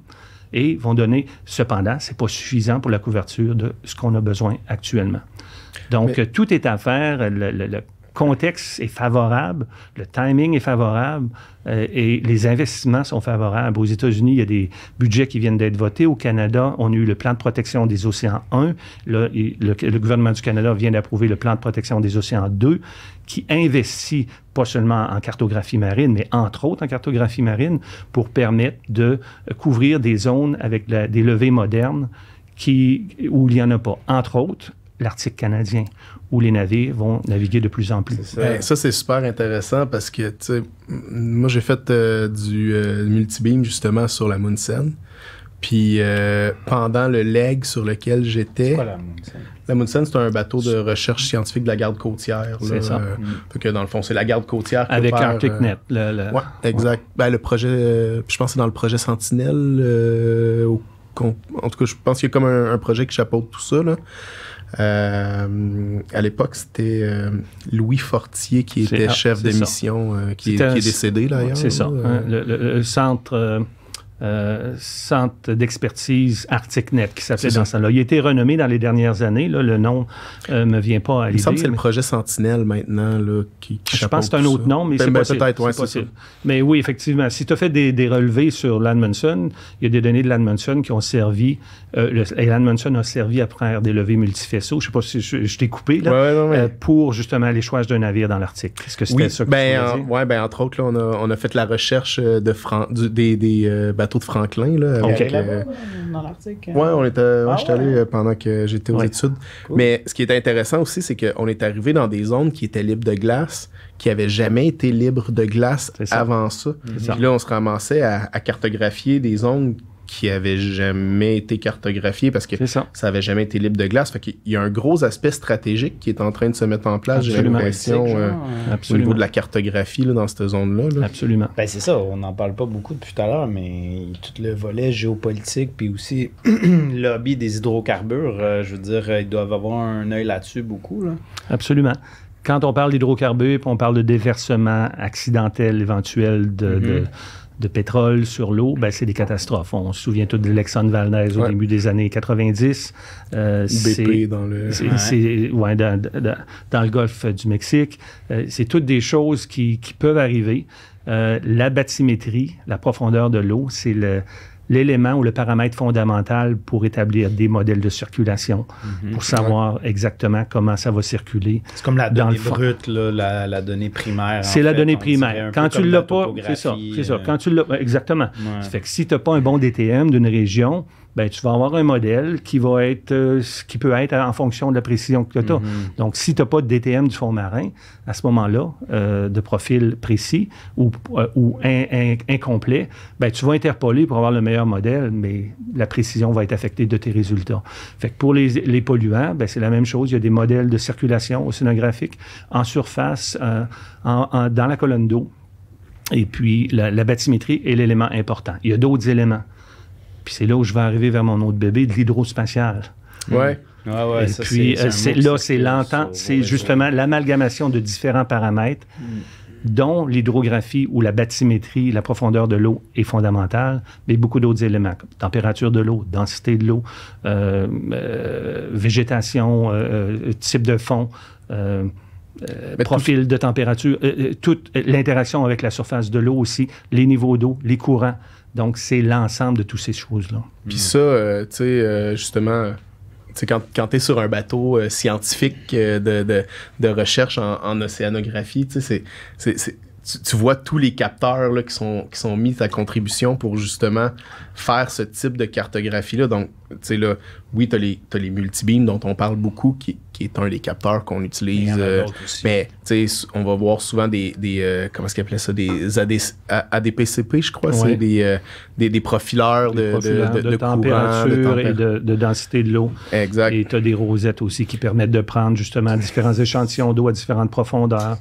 et vont donner. Cependant, c'est pas suffisant pour la couverture de ce qu'on a besoin actuellement. Donc, tout est à faire contexte est favorable, le timing est favorable euh, et les investissements sont favorables. Aux États-Unis, il y a des budgets qui viennent d'être votés. Au Canada, on a eu le plan de protection des océans 1. Le, gouvernement du Canada vient d'approuver le plan de protection des océans 2 qui investit pas seulement en cartographie marine, mais entre autres en cartographie marine pour permettre de couvrir des zones avec des levées modernes qui, où il n'y en a pas. Entre autres, l'Arctique canadien, où les navires vont naviguer de plus en plus. Ben, ça, c'est super intéressant parce que, tu sais, moi, j'ai fait euh, du euh, multibeam justement sur la Moonsen. Puis euh, pendant le leg sur lequel j'étais. la Munsen, La c'est un bateau de recherche scientifique de la garde côtière. C'est ça. Euh, mm. que dans le fond, c'est la garde côtière qui Avec ArcticNet. Le, Ouais, exact. Ben, le projet, je pense que c'est dans le projet Sentinelle en tout cas, je pense qu'il y a comme un, un projet qui chapeaute tout ça. Là. Euh, à l'époque, c'était euh, Louis Fortier qui était chef de mission, euh, qui, est, décédé d'ailleurs. C'est ça. Hein, le, centre euh, centre d'expertise ArcticNet qui s'appelait dans ça. Là. Il a été renommé dans les dernières années. le nom ne euh, me vient pas à l'idée. Il semble que c'est le projet Sentinelle maintenant là, qui, Je pense que c'est un autre nom, mais ben, ben, c'est possible. Mais oui, effectivement, si tu as fait des, relevés sur l'Anmunson, il y a des données de l'Anmunson qui ont servi, euh, et a servi à faire des levées multifaisceaux. Je ne sais pas si je, t'ai coupé, là, pour justement l'échouage d'un navire dans l'Arctique. Est-ce que c'était ça que tu ben, entre autres, on a, fait la recherche de des, des bateau de Franklin. Là, euh, dans l'article. Euh, ouais, on était, ah j'étais allé euh, pendant que j'étais aux études. Mais ce qui est intéressant aussi, c'est qu'on est arrivé dans des zones qui étaient libres de glace, qui n'avaient jamais été libres de glace avant ça. Puis là, on se ramassait à, à cartographier des zones qui avait jamais été cartographié parce que ça. n'avait avait jamais été libre de glace. Fait y a un gros aspect stratégique qui est en train de se mettre en place, j'ai l'impression, euh, au niveau de la cartographie là, dans cette zone-là. Absolument. Ben, c'est ça, on n'en parle pas beaucoup depuis tout à l'heure, mais tout le volet géopolitique, puis aussi lobby des hydrocarbures, euh, je veux dire, euh, ils doivent avoir un œil là-dessus beaucoup. Absolument quand on parle d'hydrocarbures, on parle de déversement accidentel éventuel de mm-hmm de pétrole sur l'eau, ben, c'est des catastrophes. On se souvient tout de l'Exxon Valdez au début des années 90. Euh, BP dans le... Ouais. dans, dans, le golfe du Mexique. Euh, c'est toutes des choses qui, qui peuvent arriver. Euh, la bathymétrie, la profondeur de l'eau, c'est le l'élément ou le paramètre fondamental pour établir des modèles de circulation, mhm. pour savoir exactement comment ça va circuler. C'est comme la donnée dans le brute, la, donnée primaire. C'est la donnée primaire. Euh, Quand tu l'as pas, c'est ça, ça. Quand tu exactement. fait que si tu n'as pas un bon DTM d'une région, ben, tu vas avoir un modèle qui va être euh, ce qui peut être en fonction de la précision que tu as. Mhm. Donc, si tu n'as pas de DTM du fond marin, à ce moment-là, euh, de profil précis ou, euh, ou incomplet, ben, tu vas interpoler pour avoir le meilleur modèle, mais la précision va être affectée de tes résultats. Fait que pour les, les polluants, ben, c'est la même chose. Il y a des modèles de circulation océanographique en surface, dans la colonne d'eau. Et puis, la bathymétrie est l'élément important. Il y a d'autres éléments. Puis c'est là où je vais arriver vers mon autre bébé, de l'hydrospatial. Ouais. Mmh. et puis là, c'est l'entente, c'est justement l'amalgamation de différents paramètres, mm. dont l'hydrographie ou la bathymétrie, la profondeur de l'eau est fondamentale, mais beaucoup d'autres éléments, comme température de l'eau, densité de l'eau, euh, euh, végétation, euh, type de fond. profil de température, toute l'interaction avec la surface de l'eau aussi, les niveaux d'eau, les courants, donc, c'est l'ensemble de toutes ces choses-là. Puis ça, euh, tu sais, euh, justement, quand, quand tu es sur un bateau euh, scientifique de, recherche en, océanographie, tu, vois tous les capteurs qui, sont, qui sont mis à contribution pour justement faire ce type de cartographie-là. Donc, tu sais, là, oui, tu as les, t'as les multibeams dont on parle beaucoup qui, est un des capteurs qu'on utilise. Euh, tu mais on va voir souvent des, euh, comment est-ce qu'il ça, des ADPCP, je crois, c'est euh, des, des, des, profileurs de, de, de, température et de, densité de l'eau. Exact. Et tu as des rosettes aussi qui permettent de prendre justement différents échantillons d'eau à différentes profondeurs.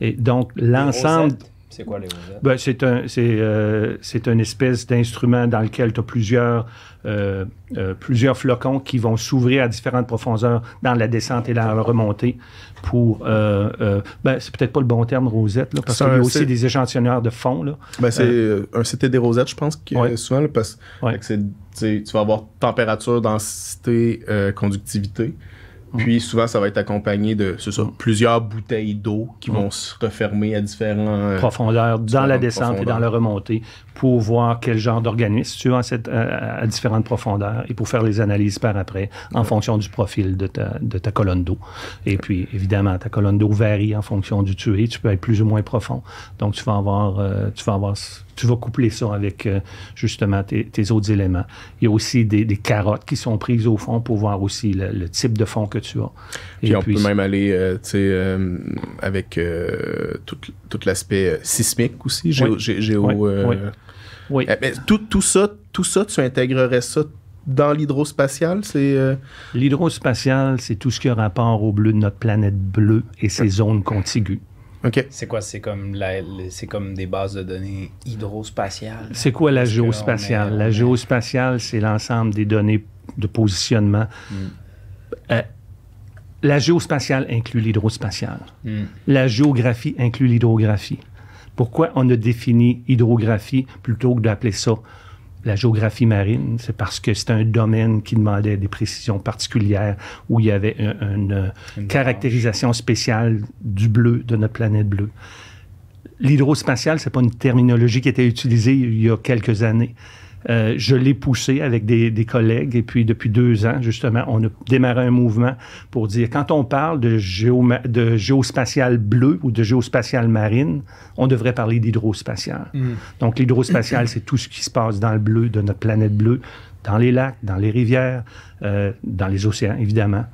Et donc, l'ensemble... C'est quoi les ben, rosettes c'est un, euh, une espèce d'instrument dans lequel tu as plusieurs, euh, euh, plusieurs flocons qui vont s'ouvrir à différentes profondeurs dans la descente et la remontée pour... ben, c'est peut-être pas le bon terme, rosette, là, parce qu'il y a aussi des échantillonneurs de fond. Là. Ben, c'est un CT des rosettes, je pense, qui souvent, parce que tu vas avoir température, densité, conductivité. Mm. Puis souvent, ça va être accompagné de mm. plusieurs bouteilles d'eau qui mm. vont se refermer à différentes euh, profondeurs dans la descente et dans la remontée pour voir quel genre d'organisme tu as cette, euh, à, différentes profondeurs et pour faire les analyses par après en fonction du profil de ta, colonne d'eau. Et puis, évidemment, ta colonne d'eau varie en fonction du tué. Tu peux être plus ou moins profond. Donc, tu vas avoir, euh, tu vas avoir tu vas coupler ça avec euh, justement tes, autres éléments. Il y a aussi des, carottes qui sont prises au fond pour voir aussi le, type de fond que tu as. Puis on peut même aller euh, euh, avec tout, l'aspect sismique aussi, géo. oui, eh, tout, ça, tout ça, tu intégrerais ça dans l'hydrospatial, c'est... L'hydrospatial, c'est tout ce qui a rapport au bleu de notre planète bleue et ses ah. zones contiguës. C'est quoi? C'est comme, c'est comme des bases de données hydrospatiales? C'est quoi la géospatiale? la géospatiale, c'est l'ensemble des données de positionnement. Hmm. Euh, la géospatiale inclut l'hydrospatiale. Hmm. La géographie inclut l'hydrographie. Pourquoi on a défini hydrographie plutôt que d'appeler ça la géographie marine, c'est parce que c'est un domaine qui demandait des précisions particulières où il y avait euh, une, caractérisation spéciale du bleu, de notre planète bleue. L'hydrospatial, c'est pas une terminologie qui était utilisée il y a quelques années. Euh, je l'ai poussé avec des, collègues et puis depuis deux ans, justement, on a démarré un mouvement pour dire quand on parle de, géo, de géospatial bleu ou de géospatial marine, on devrait parler d'hydrospatial. Hmm. Donc l'hydrospatial, c'est tout ce qui se passe dans le bleu de notre planète bleue, dans les lacs, dans les rivières, euh, dans les océans, évidemment.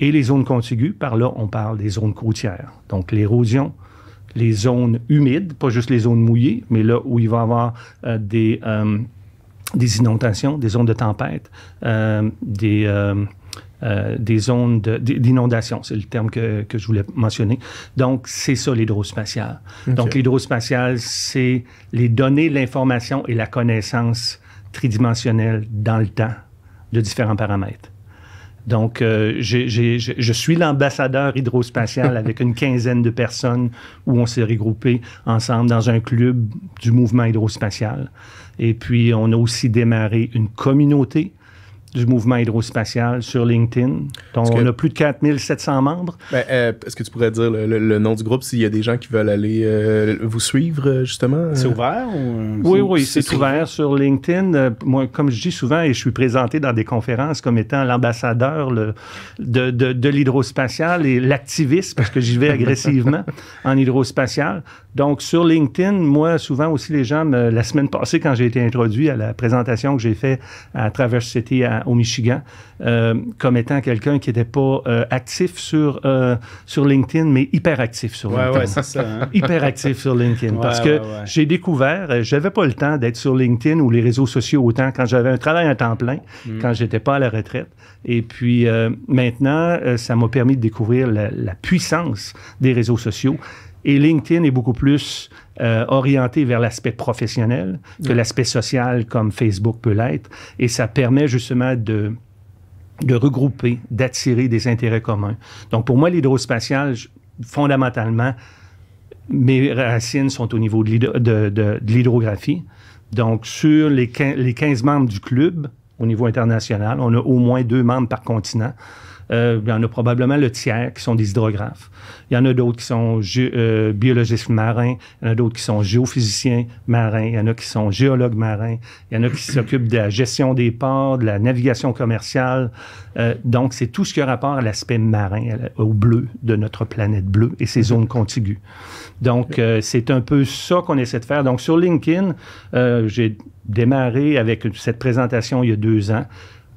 Et les zones contiguës, par là, on parle des zones côtières. Donc l'érosion, les zones humides, pas juste les zones mouillées, mais là où il va y avoir euh, des des inondations, des zones de tempête, euh, des, euh, euh des zones d'inondation, c'est le terme que, que, je voulais mentionner. Donc, c'est ça l'hydrospatial. Donc, l'hydrospatial, c'est les données, l'information et la connaissance tridimensionnelle dans le temps de différents paramètres. Donc, euh, je suis l'ambassadeur hydrospatial avec une quinzaine de personnes où on s'est regroupés ensemble dans un club du mouvement hydrospatial. Et puis, on a aussi démarré une communauté du mouvement hydrospatial sur LinkedIn. on a plus de 4700 membres. Ben, euh, est-ce que tu pourrais dire le, nom du groupe s'il y a des gens qui veulent aller euh, vous suivre, euh, justement? C'est ouvert? Oui, oui, c'est ouvert sur LinkedIn. Moi, comme je dis souvent, et je suis présenté dans des conférences comme étant l'ambassadeur de, de, l'hydrospatial et l'activiste, parce que j'y vais agressivement en hydrospatial. Donc, sur LinkedIn, moi, souvent aussi, les gens, la semaine passée, quand j'ai été introduit à la présentation que j'ai faite à Traverse City à au Michigan euh, comme étant quelqu'un qui n'était pas euh, actif sur, euh, sur LinkedIn, mais hyper actif hein. sur LinkedIn. Ouais, ça. hyper actif sur LinkedIn. parce que j'ai découvert, j'avais pas le temps d'être sur LinkedIn ou les réseaux sociaux autant quand j'avais un travail à temps plein, quand mm. quand j'étais pas à la retraite. Et puis maintenant, ça m'a permis de découvrir la, la puissance des réseaux sociaux. Et LinkedIn est beaucoup plus euh, orienté vers l'aspect professionnel que l'aspect social comme Facebook peut l'être. Et ça permet justement de de regrouper, d'attirer des intérêts communs. Donc pour moi, l'hydrospatial, fondamentalement, mes racines sont au niveau de l'hydrographie. Donc sur les 15 membres du club, au niveau international, on a au moins deux membres par continent. Euh, il y en a probablement le tiers qui sont des hydrographes. Il y en a d'autres qui sont euh, biologistes marins, il y en a d'autres qui sont géophysiciens marins, il y en a qui sont géologues marins, il y en a qui s'occupent de la gestion des ports, de la navigation commerciale. Euh, donc, c'est tout ce qui a rapport à l'aspect marin, au bleu de notre planète bleue et ses zones contiguës. Donc, c'est un peu ça qu'on essaie de faire. Donc, sur LinkedIn, j'ai démarré avec cette présentation il y a deux ans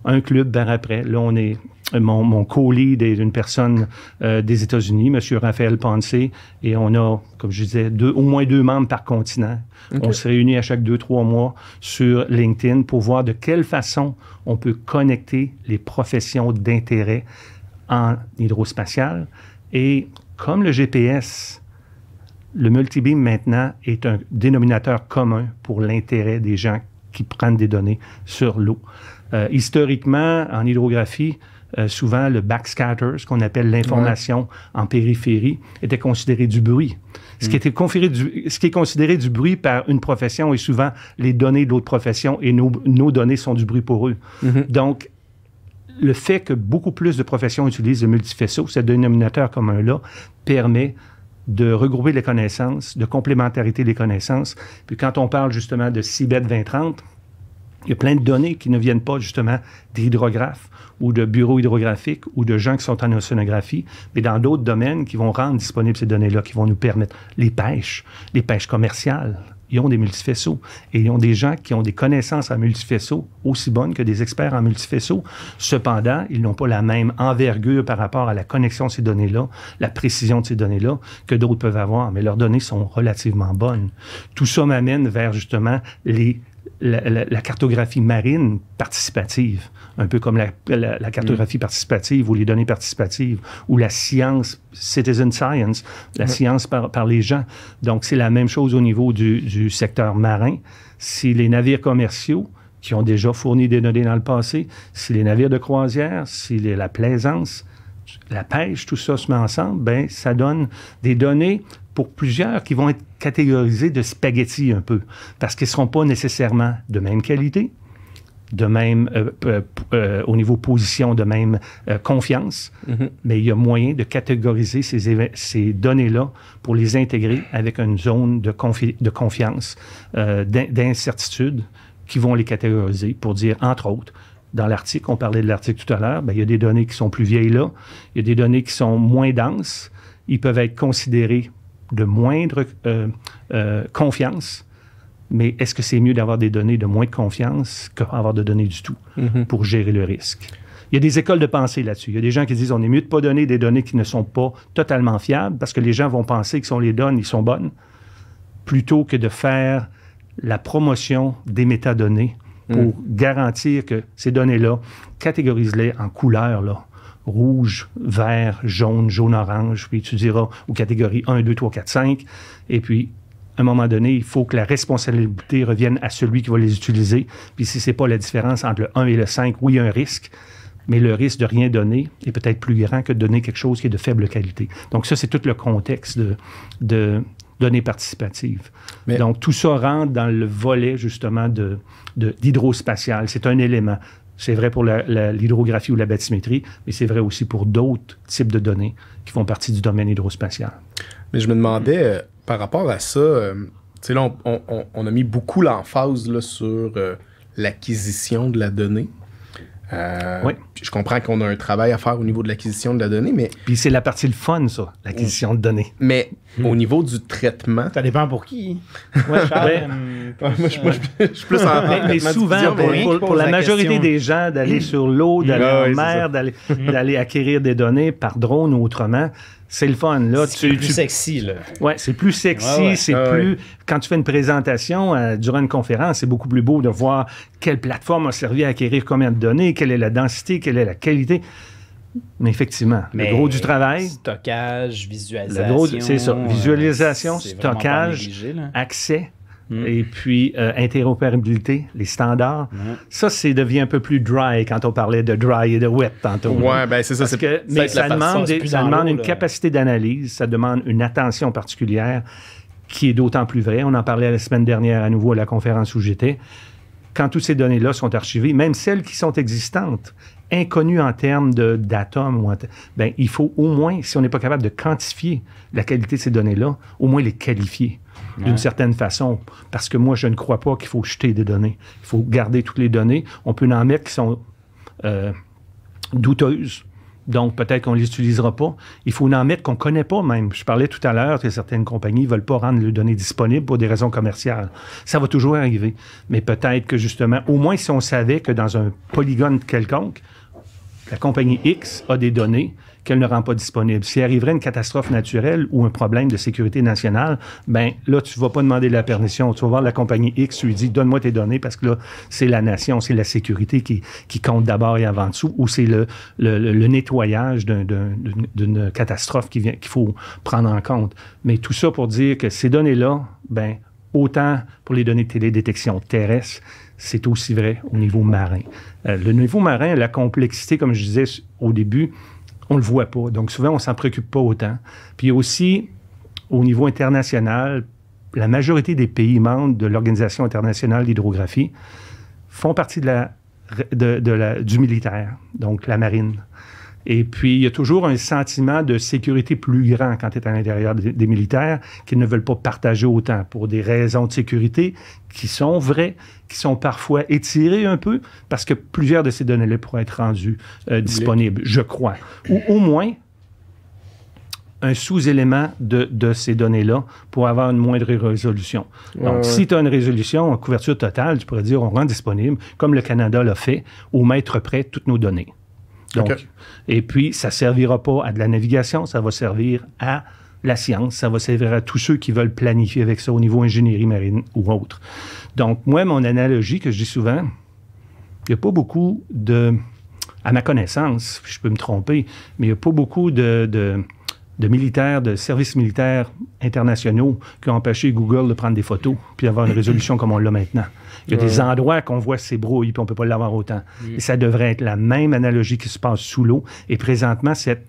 un club par après. Là, on est euh, mon, co-lead est une personne euh, des États-Unis, M. Raphaël Ponce, et on a, comme je disais, deux, au moins deux membres par continent. On se réunit à chaque deux, trois mois sur LinkedIn pour voir de quelle façon on peut connecter les professions d'intérêt en hydrospatial. Et comme le GPS, le multibeam maintenant est un dénominateur commun pour l'intérêt des gens qui prennent des données sur l'eau. Euh, historiquement, en hydrographie, euh, souvent le backscatter, ce qu'on appelle l'information en périphérie, était considéré du bruit. Ce, qui mm. était est considéré du bruit par une profession est souvent les données d'autres professions et nos, données sont du bruit pour eux. Mm-hmm. Donc, le fait que beaucoup plus de professions utilisent le multifaisceau, ce dénominateur commun-là, permet de regrouper les connaissances, de complémentarité des connaissances. Puis quand on parle justement de CIBET 2030, il y a plein de données qui ne viennent pas justement d'hydrographes ou de bureaux hydrographiques ou de gens qui sont en océanographie, mais dans d'autres domaines qui vont rendre disponibles ces données-là, qui vont nous permettre les pêches, les pêches commerciales. Ils ont des multifaisceaux et ils ont des gens qui ont des connaissances en multifaisceaux aussi bonnes que des experts en multifaisceaux. Cependant, ils n'ont pas la même envergure par rapport à la connexion de ces données-là, la précision de ces données-là que d'autres peuvent avoir, mais leurs données sont relativement bonnes. Tout ça m'amène vers justement les la, cartographie marine participative, un peu comme la, cartographie mm. participative ou les données participatives, ou la science, citizen science, la science par, les gens. Donc, c'est la même chose au niveau du, secteur marin. Si les navires commerciaux, qui ont déjà fourni des données dans le passé, si les navires de croisière, si la plaisance, la pêche, tout ça se met ensemble, ben ça donne des données pour plusieurs qui vont être catégorisés de spaghettis un peu, parce qu'ils ne seront pas nécessairement de même qualité, de même euh, euh, euh, au niveau position, de même confiance, mhm. mais il y a moyen de catégoriser ces, ces données-là pour les intégrer avec une zone de, de confiance, d'incertitude, qui vont les catégoriser pour dire, entre autres, dans l'article, on parlait de l'article tout à l'heure, ben, il y a des données qui sont plus vieilles là, il y a des données qui sont moins denses, ils peuvent être considérés de moindre euh, euh, confiance, mais est-ce que c'est mieux d'avoir des données de moins de confiance qu'avoir de données du tout mm-hmm. pour gérer le risque? Il y a des écoles de pensée là-dessus. Il y a des gens qui disent on est mieux de ne pas donner des données qui ne sont pas totalement fiables parce que les gens vont penser que si on les donne, ils sont bonnes, plutôt que de faire la promotion des métadonnées pour mm. garantir que ces données-là, catégorise-les en couleurs, là rouge, vert, jaune, jaune-orange, puis tu diras aux catégories 1, 2, 3, 4, 5. Et puis, à un moment donné, il faut que la responsabilité revienne à celui qui va les utiliser. Puis si ce n'est pas la différence entre le 1 et le 5, oui, il y a un risque, mais le risque de rien donner est peut-être plus grand que de donner quelque chose qui est de faible qualité. Donc ça, c'est tout le contexte de, données participatives. Donc tout ça rentre dans le volet justement de, d'hydrospatial. C'est un élément. C'est vrai pour l'hydrographie ou la bathymétrie, mais c'est vrai aussi pour d'autres types de données qui font partie du domaine hydrospatial. Mais je me demandais, euh, par rapport à ça, euh, sais là, on, a mis beaucoup l'emphase sur euh, l'acquisition de la donnée. Euh, je comprends qu'on a un travail à faire au niveau de l'acquisition de la donnée, mais. Puis c'est la partie le fun, ça, l'acquisition de données. Mais au niveau du traitement. Ça dépend pour qui. moi, je, plus en. mais, mais souvent, pour, la, majorité des gens, d'aller sur l'eau, d'aller en mer, d'aller acquérir des données par drone ou autrement, c'est le fun. c'est plus sexy. Là. Ouais, c'est plus sexy. c'est plus. Quand tu fais une présentation euh, durant une conférence, c'est beaucoup plus beau de voir quelle plateforme a servi à acquérir combien de données, quelle est la densité, quelle est la qualité. Mais effectivement, Mais le gros du travail. Stockage, visualisation. c'est ça. Visualisation, euh, stockage, accès. Mm. Et puis, euh, interopérabilité, les standards. Ça, c'est devient un peu plus dry quand on parlait de dry et de wet tantôt. Oui, ben c'est ça. que, ça, demande, ça demande une capacité d'analyse, ça demande une attention particulière qui est d'autant plus vraie. On en parlait la semaine dernière à nouveau à la conférence où j'étais. Quand toutes ces données-là sont archivées, même celles qui sont existantes, inconnues en termes d'atomes, ben, il faut au moins, si on n'est pas capable de quantifier la qualité de ces données-là, au moins les qualifier d'une certaine façon, parce que moi, je ne crois pas qu'il faut jeter des données. Il faut garder toutes les données. On peut en mettre qui sont euh, douteuses. Donc, peut-être qu'on ne les utilisera pas. Il faut en mettre qu'on ne connaît pas même. Je parlais tout à l'heure que certaines compagnies ne veulent pas rendre les données disponibles pour des raisons commerciales. Ça va toujours arriver. Mais peut-être que justement, au moins si on savait que dans un polygone quelconque, la compagnie X a des données qu'elle ne rend pas disponible. S'il arriverait une catastrophe naturelle ou un problème de sécurité nationale, ben là, tu vas pas demander la permission. Tu vas voir la compagnie X, lui dit donne-moi tes données parce que là, c'est la nation, c'est la sécurité qui, qui compte d'abord et avant tout, ou c'est le, le, nettoyage d'une catastrophe qui vient, qu'il faut prendre en compte. Mais tout ça pour dire que ces données-là, ben autant pour les données de télédétection terrestre, c'est aussi vrai au niveau marin. Euh, le niveau marin, la complexité, comme je disais au début, on le voit pas. Donc souvent, on s'en préoccupe pas autant. Puis aussi, au niveau international, la majorité des pays membres de l'Organisation internationale d'hydrographie font partie de la, du militaire, donc la marine. Et puis, il y a toujours un sentiment de sécurité plus grand quand tu es à l'intérieur des, militaires qu'ils ne veulent pas partager autant pour des raisons de sécurité qui sont vraies, qui sont parfois étirées un peu, parce que plusieurs de ces données-là pourraient être rendues euh, disponibles, je crois. Ou au moins un sous-élément de, ces données-là pour avoir une moindre résolution. Donc, si tu as une résolution en couverture totale, tu pourrais dire on rend disponible, comme le Canada l'a fait, au mètre près, toutes nos données. Donc, Et puis, ça ne servira pas à de la navigation, ça va servir à la science, ça va servir à tous ceux qui veulent planifier avec ça au niveau ingénierie marine ou autre. Donc, moi, mon analogie que je dis souvent, il n'y a pas beaucoup de, à ma connaissance, je peux me tromper, mais il n'y a pas beaucoup de de militaires, de services militaires internationaux qui ont empêché Google de prendre des photos puis d'avoir une résolution comme on l'a maintenant. Il y a des endroits qu'on voit s'ébrouiller puis on ne peut pas l'avoir autant. Et ça devrait être la même analogie qui se passe sous l'eau. Et présentement, cette,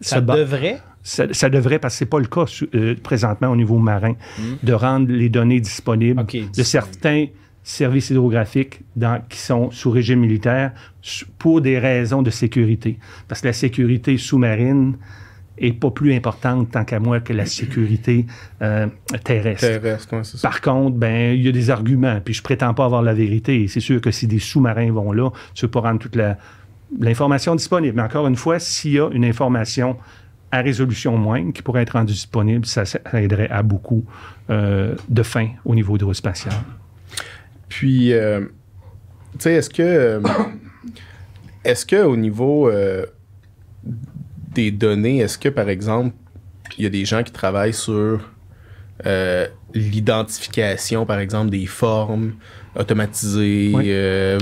ça devrait? Ça, devrait, parce que ce n'est pas le cas euh, présentement au niveau marin, hmm. de rendre les données disponibles de certains services hydrographiques qui sont sous régime militaire pour des raisons de sécurité. Parce que la sécurité sous-marine, est pas plus importante tant qu'à moi que la sécurité euh, terrestre. Par contre, ben il y a des arguments, puis je prétends pas avoir la vérité. C'est sûr que si des sous-marins vont là, tu peux pas rendre toute l'information disponible. Mais encore une fois, s'il y a une information à résolution moindre qui pourrait être rendue disponible, ça, aiderait à beaucoup euh, de fins au niveau hydrospatial. Puis, euh, tu sais, est-ce que, est-ce que au niveau des données, est-ce que, par exemple, il y a des gens qui travaillent sur euh, l'identification, par exemple, des formes automatisées? Euh,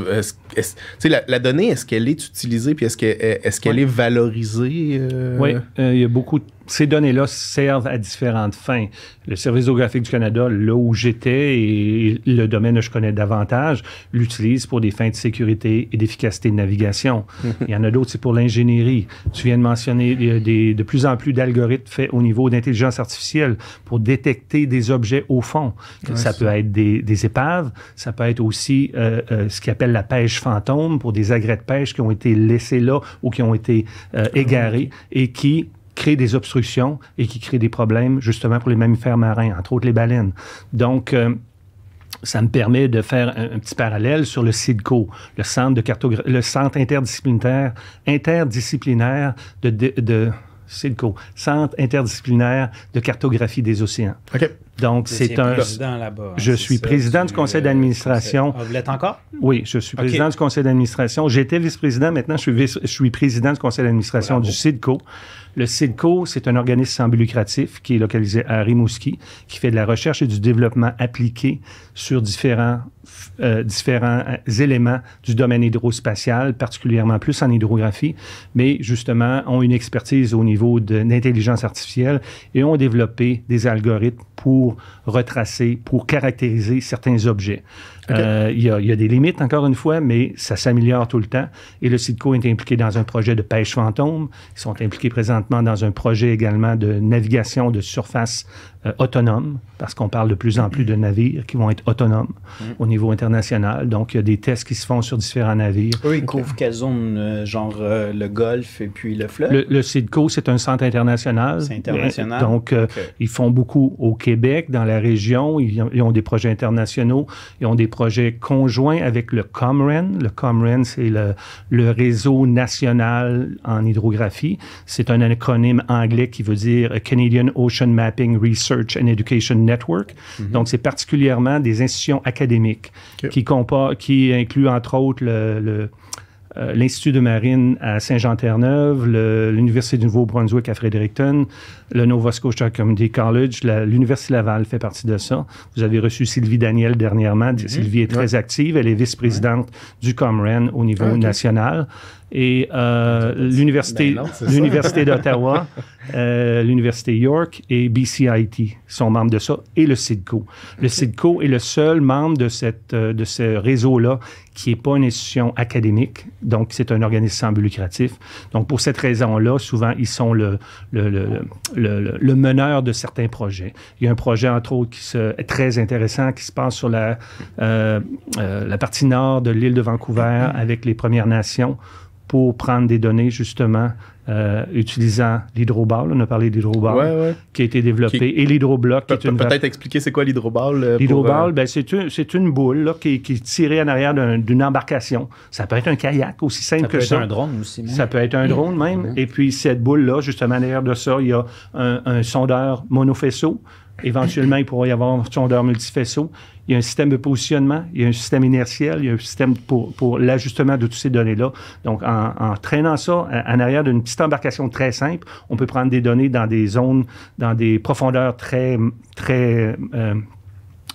la, donnée, est-ce qu'elle est utilisée puis est-ce qu'elle est, valorisée? Euh? Oui, il y a beaucoup de ces données-là servent à différentes fins. Le Service géographique du Canada, là où j'étais et le domaine que je connais davantage, l'utilise pour des fins de sécurité et d'efficacité de navigation. Il y en a d'autres, c'est pour l'ingénierie. Tu viens de mentionner de plus en plus d'algorithmes faits au niveau d'intelligence artificielle pour détecter des objets au fond. ça peut être des, épaves, ça peut être aussi euh, euh, ce qu'on appelle la pêche fantôme pour des agrès de pêche qui ont été laissés là ou qui ont été euh, ah, égarés et qui crée des obstructions et qui crée des problèmes justement pour les mammifères marins, entre autres les baleines. Donc, euh, ça me permet de faire un, petit parallèle sur le CIDCO, le centre, de le centre interdisciplinaire, interdisciplinaire de, de, de... Centre interdisciplinaire de cartographie des océans. OK. – Donc, c'est un. Hein, je suis suis président du conseil d'administration. Euh, ah, vous l'êtes encore? Oui, je suis président du conseil d'administration. J'étais vice-président, maintenant je suis, je suis président du conseil d'administration du CIDCO. Le CIDCO, c'est un organisme sans but lucratif qui est localisé à Rimouski, qui fait de la recherche et du développement appliqué sur différents, euh, différents euh, éléments du domaine hydrospatial, particulièrement plus en hydrographie, mais justement ont une expertise au niveau de l'intelligence artificielle et ont développé des algorithmes pour retracer, pour caractériser certains objets. Euh, il y, y, a des limites, encore une fois, mais ça s'améliore tout le temps. Et le CIDCO est impliqué dans un projet de pêche fantôme. Ils sont impliqués présentement dans un projet également de navigation de surface euh, autonome parce qu'on parle de plus en plus de navires qui vont être autonomes mm. au niveau international. Donc, il y a des tests qui se font sur différents navires. Eux, ils couvrent quelle zone, euh, genre euh, le Golfe et puis le fleuve? Le, CIDCO, c'est un centre international. C'est international. donc, ils font beaucoup au Québec, dans la région. Ils, ont des projets internationaux. Ils ont des projets conjoints avec le COMREN. Le COMREN, c'est le, le réseau national en hydrographie. C'est un acronyme anglais qui veut dire Canadian Ocean Mapping Research Education Network. Mhm. Donc, c'est particulièrement des institutions académiques qui qui, qui incluent entre autres euh, l'Institut de marine à Saint-Jean-Terre-Neuve, l'Université du Nouveau-Brunswick à Fredericton, le Nova Scotia Community College, l'Université Laval fait partie de ça. Vous avez reçu Sylvie Daniel dernièrement. Mhm. Sylvie est très active. Elle est vice-présidente du Comren au niveau ah, national et euh, l'université, ben l'université d'Ottawa, euh, l'université York et BCIT sont membres de ça et le CIDCO. Le CIDCO est le seul membre de, cette, euh, de ce réseau-là qui n'est pas une institution académique, donc c'est un organisme sans lucratif. Donc pour cette raison-là, souvent ils sont le le, le, le, meneur de certains projets. Il y a un projet entre autres qui est très intéressant qui se passe sur la, la partie nord de l'île de Vancouver mm-hmm. avec les Premières Nations pour prendre des données, justement, euh, utilisant l'hydroball. On a parlé d'hydroball qui a été développé et l'hydrobloc. Pe peut-être expliquer c'est quoi l'hydroball. Euh, l'hydroball, euh, ben, c'est une, une, boule là, qui, qui, est tirée en arrière d'une embarcation. Ça peut être un kayak, aussi simple que ça. Ça peut être un drone aussi. Même. Ça peut être un drone même. Et puis cette boule-là, justement, derrière de ça, il y a un, un sondeur monofaisceau Éventuellement, il pourrait y avoir un sondeur multifaisceau. Il y a un système de positionnement, il y a un système inertiel, il y a un système pour, l'ajustement de toutes ces données-là. Donc, en, traînant ça en arrière d'une petite embarcation très simple, on peut prendre des données dans des zones, dans des profondeurs très, très, euh,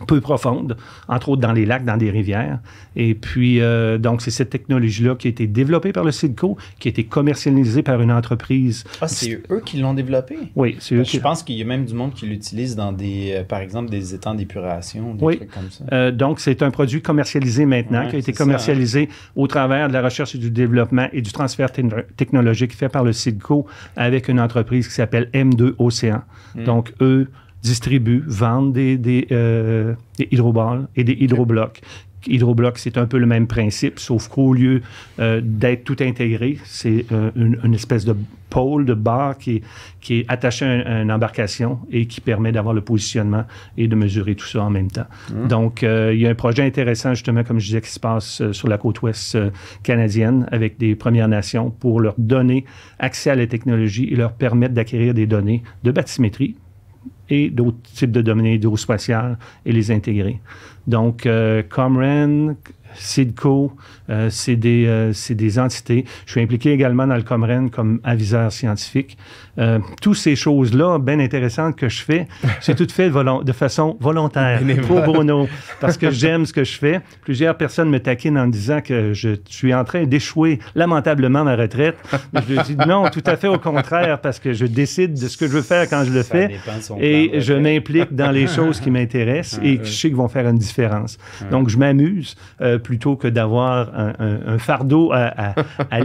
peu profonde, entre autres dans les lacs, dans des rivières. Et puis, euh, donc, c'est cette technologie-là qui a été développée par le SIDCO, qui a été commercialisée par une entreprise. Ah, c'est eux qui l'ont développée? Oui, c'est eux. Je pense qu'il y a même du monde qui l'utilise dans des, euh, par exemple, des étangs d'épuration, des oui. trucs comme ça. Euh, donc, c'est un produit commercialisé maintenant, qui a été hein. commercialisé au travers de la recherche et du développement et du transfert technologique fait par le SIDCO avec une entreprise qui s'appelle M2 Océan. Hmm. Donc, eux distribuent, vendent des, des, euh, des hydroballes et des hydroblocs. Hydroblocs, c'est un peu le même principe, sauf qu'au lieu euh, d'être tout intégré, c'est euh, une, espèce de pôle, de barre qui est, qui est attaché à, une embarcation et qui permet d'avoir le positionnement et de mesurer tout ça en même temps. Hmm. Donc, euh, il y a un projet intéressant, justement, comme je disais, qui se passe sur la côte ouest canadienne avec des Premières Nations pour leur donner accès à la technologie et leur permettre d'acquérir des données de bathymétrie, et d'autres types de données spatiales et les intégrer. Donc, euh, Comren, CIDCO, euh, c'est des, euh, des, entités. Je suis impliqué également dans le Comren comme aviseur scientifique. Euh, toutes ces choses-là, bien intéressantes que je fais, c'est tout fait de façon volontaire, pour bono, parce que j'aime ce que je fais. Plusieurs personnes me taquinent en disant que je suis en train d'échouer lamentablement ma retraite. je dis non, tout à fait au contraire, parce que je décide de ce que je veux faire quand je le fais et je m'implique dans les choses qui m'intéressent et qui je sais qu'ils vont faire une différence. Donc, je m'amuse euh, plutôt que d'avoir un, fardeau à,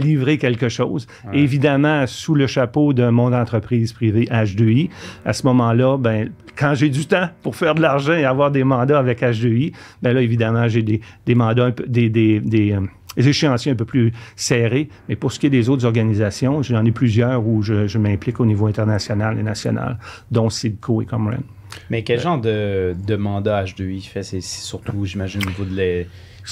livrer quelque chose. Évidemment, sous le chapeau d'un monde entreprise privée H2I. À ce moment-là, ben, quand j'ai du temps pour faire de l'argent et avoir des mandats avec H2I, ben là, évidemment, j'ai des, des, mandats, des, des, euh, des échéanciers un peu plus serrés. Mais pour ce qui est des autres organisations, j'en ai plusieurs où je, je m'implique au niveau international et national, dont Sidco et Comren. Mais quel genre de, de mandat H2I fait? C'est surtout, j'imagine, au niveau de les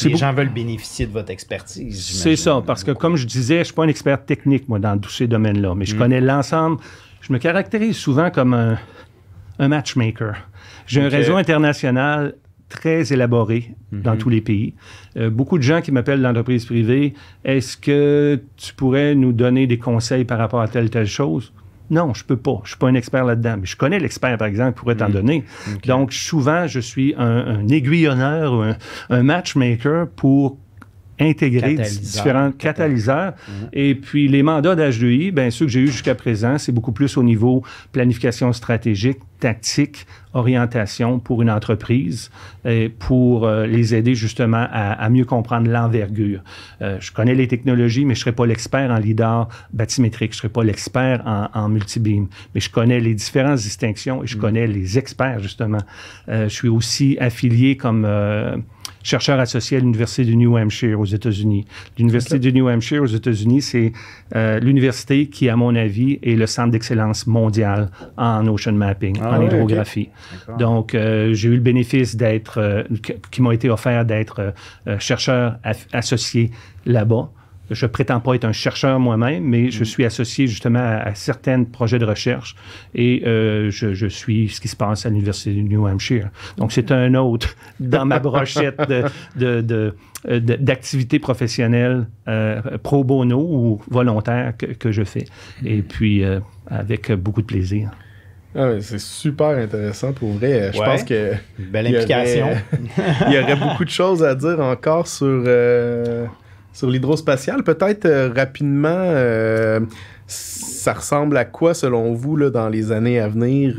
les gens veulent bénéficier de votre expertise. C'est ça, parce que comme je disais, je ne suis pas un expert technique, moi, dans tous ces domaines-là, mais je mm. connais l'ensemble. Je me caractérise souvent comme un, matchmaker. J'ai un réseau international très élaboré dans mm-hmm. tous les pays. Euh, beaucoup de gens qui m'appellent l'entreprise privée, est-ce que tu pourrais nous donner des conseils par rapport à telle telle chose? Non, je peux pas. Je suis pas un expert là-dedans. Mais je connais l'expert, par exemple, pour t'en hmm. donner. Donc, souvent, je suis un, aiguillonneur ou un, matchmaker pour intégrer différents catalyseurs. Hmm. Et puis, les mandats d'HDI, ben, ceux que j'ai eu jusqu'à présent, c'est beaucoup plus au niveau planification stratégique, tactique, orientation pour une entreprise et pour euh, les aider justement à, mieux comprendre l'envergure. Euh, je connais les technologies, mais je ne serai pas l'expert en lidar bathymétrique, je ne serai pas l'expert en, en multibeam, mais je connais les différentes distinctions et je mm. connais les experts justement. Euh, je suis aussi affilié comme chercheur associé à l'Université du New Hampshire aux États-Unis. L'Université de du New Hampshire aux États-Unis, c'est l'université qui, à mon avis, est le centre d'excellence mondial en ocean mapping. Ah, en ah hydrographie. Donc, euh, j'ai eu le bénéfice d'être, euh, qui m'a été offert d'être euh, chercheur associé là-bas. Je prétends pas être un chercheur moi-même, mais je mm. suis associé justement à, certains projets de recherche et je, suis ce qui se passe à l'Université du New Hampshire. Donc, c'est un autre dans ma brochette de, d'activités professionnelles pro bono ou volontaire que, que je fais. Et mm. puis, avec beaucoup de plaisir. Ah c'est super intéressant pour vrai. Je pense que. Belle implication. Il y, aurait, beaucoup de choses à dire encore sur, euh, sur l'hydrospatial. Peut-être euh, rapidement, euh, ça ressemble à quoi selon vous là, dans les années à venir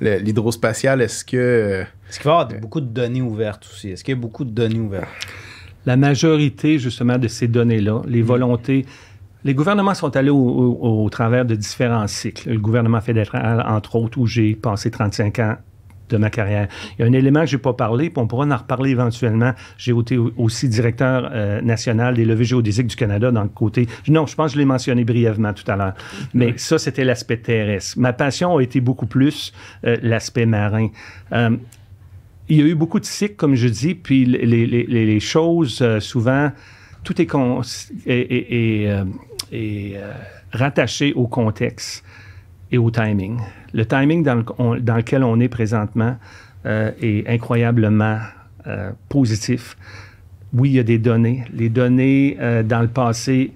L'hydrospatial, est-ce que. Est-ce qu'il va y avoir beaucoup de données ouvertes aussi Est-ce qu'il y a beaucoup de données ouvertes La majorité, justement, de ces données-là, les mm. volontés les gouvernements sont allés au, travers de différents cycles. Le gouvernement fédéral, entre autres, où j'ai passé 35 ans de ma carrière. Il y a un élément que je n'ai pas parlé, puis on pourra en reparler éventuellement. J'ai été aussi directeur euh, national des levées géodésiques du Canada dans le côté... Non, je pense que je l'ai mentionné brièvement tout à l'heure. Mais ça, c'était l'aspect terrestre. Ma passion a été beaucoup plus euh, l'aspect marin. Euh, il y a eu beaucoup de cycles, comme je dis, puis les, choses, souvent, tout est... et et euh, rattaché au contexte et au timing. Le timing dans, lequel on est présentement euh, est incroyablement euh, positif. Oui, il y a des données. Les données dans le passé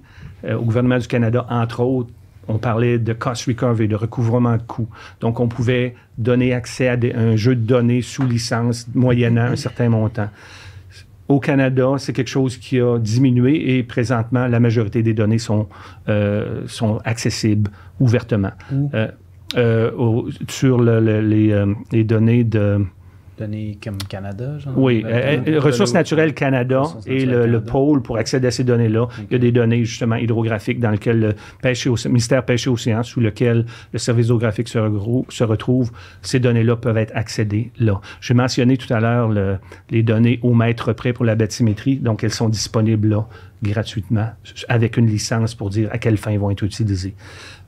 au gouvernement du Canada, entre autres, on parlait de cost recovery, de recouvrement de coûts. Donc, on pouvait donner accès à un jeu de données sous licence moyennant un certain montant. Au Canada, c'est quelque chose qui a diminué et présentement, la majorité des données sont, euh, sont accessibles ouvertement. Euh, euh, sur les, données de comme Canada, Oui, ben, euh, euh, Ressources naturelles Canada et le, pôle pour accéder à ces données-là. Il y a des données, justement, hydrographiques dans lesquelles le pêche au ministère pêche et océan, sous lequel le service hydrographique se, se retrouve, ces données-là peuvent être accédées là. J'ai mentionné tout à l'heure les données au mètre près pour la bathymétrie, donc elles sont disponibles là gratuitement, avec une licence pour dire à quelle fin ils vont être utilisés.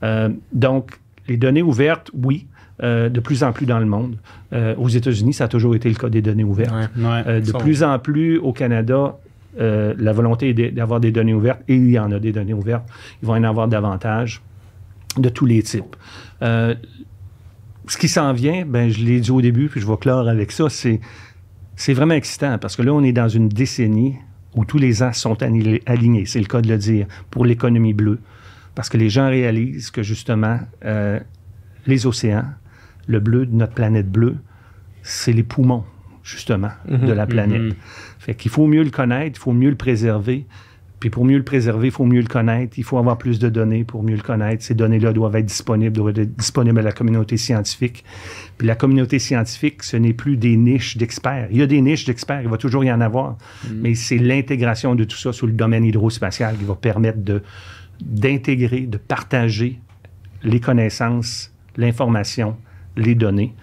Euh, donc, les données ouvertes, oui, euh, de plus en plus dans le monde. Euh, aux États-Unis, ça a toujours été le cas des données ouvertes. Euh, de plus en plus au Canada, la volonté d'avoir des données ouvertes, et il y en a des données ouvertes. Il va en avoir davantage de tous les types. ce qui s'en vient, ben, je l'ai dit au début, puis je vais clore avec ça, c'est, c'est vraiment excitant parce que là, on est dans une décennie où tous les ans sont alignés, c'est le cas de le dire, pour l'économie bleue. Parce que les gens réalisent que justement, les océans, le bleu de notre planète bleue, c'est les poumons, justement, de mhm. la planète. Mhm. Fait qu'il faut mieux le connaître, il faut mieux le préserver. Puis pour mieux le préserver, il faut mieux le connaître. Il faut avoir plus de données pour mieux le connaître. Ces données-là doivent être disponibles, doivent être disponibles à la communauté scientifique. Puis la communauté scientifique, ce n'est plus des niches d'experts. Il y a des niches d'experts, il va toujours y en avoir. Mhm. Mais c'est l'intégration de tout ça sous le domaine hydrospatial qui va permettre de, d'intégrer, de partager les connaissances, l'information, les données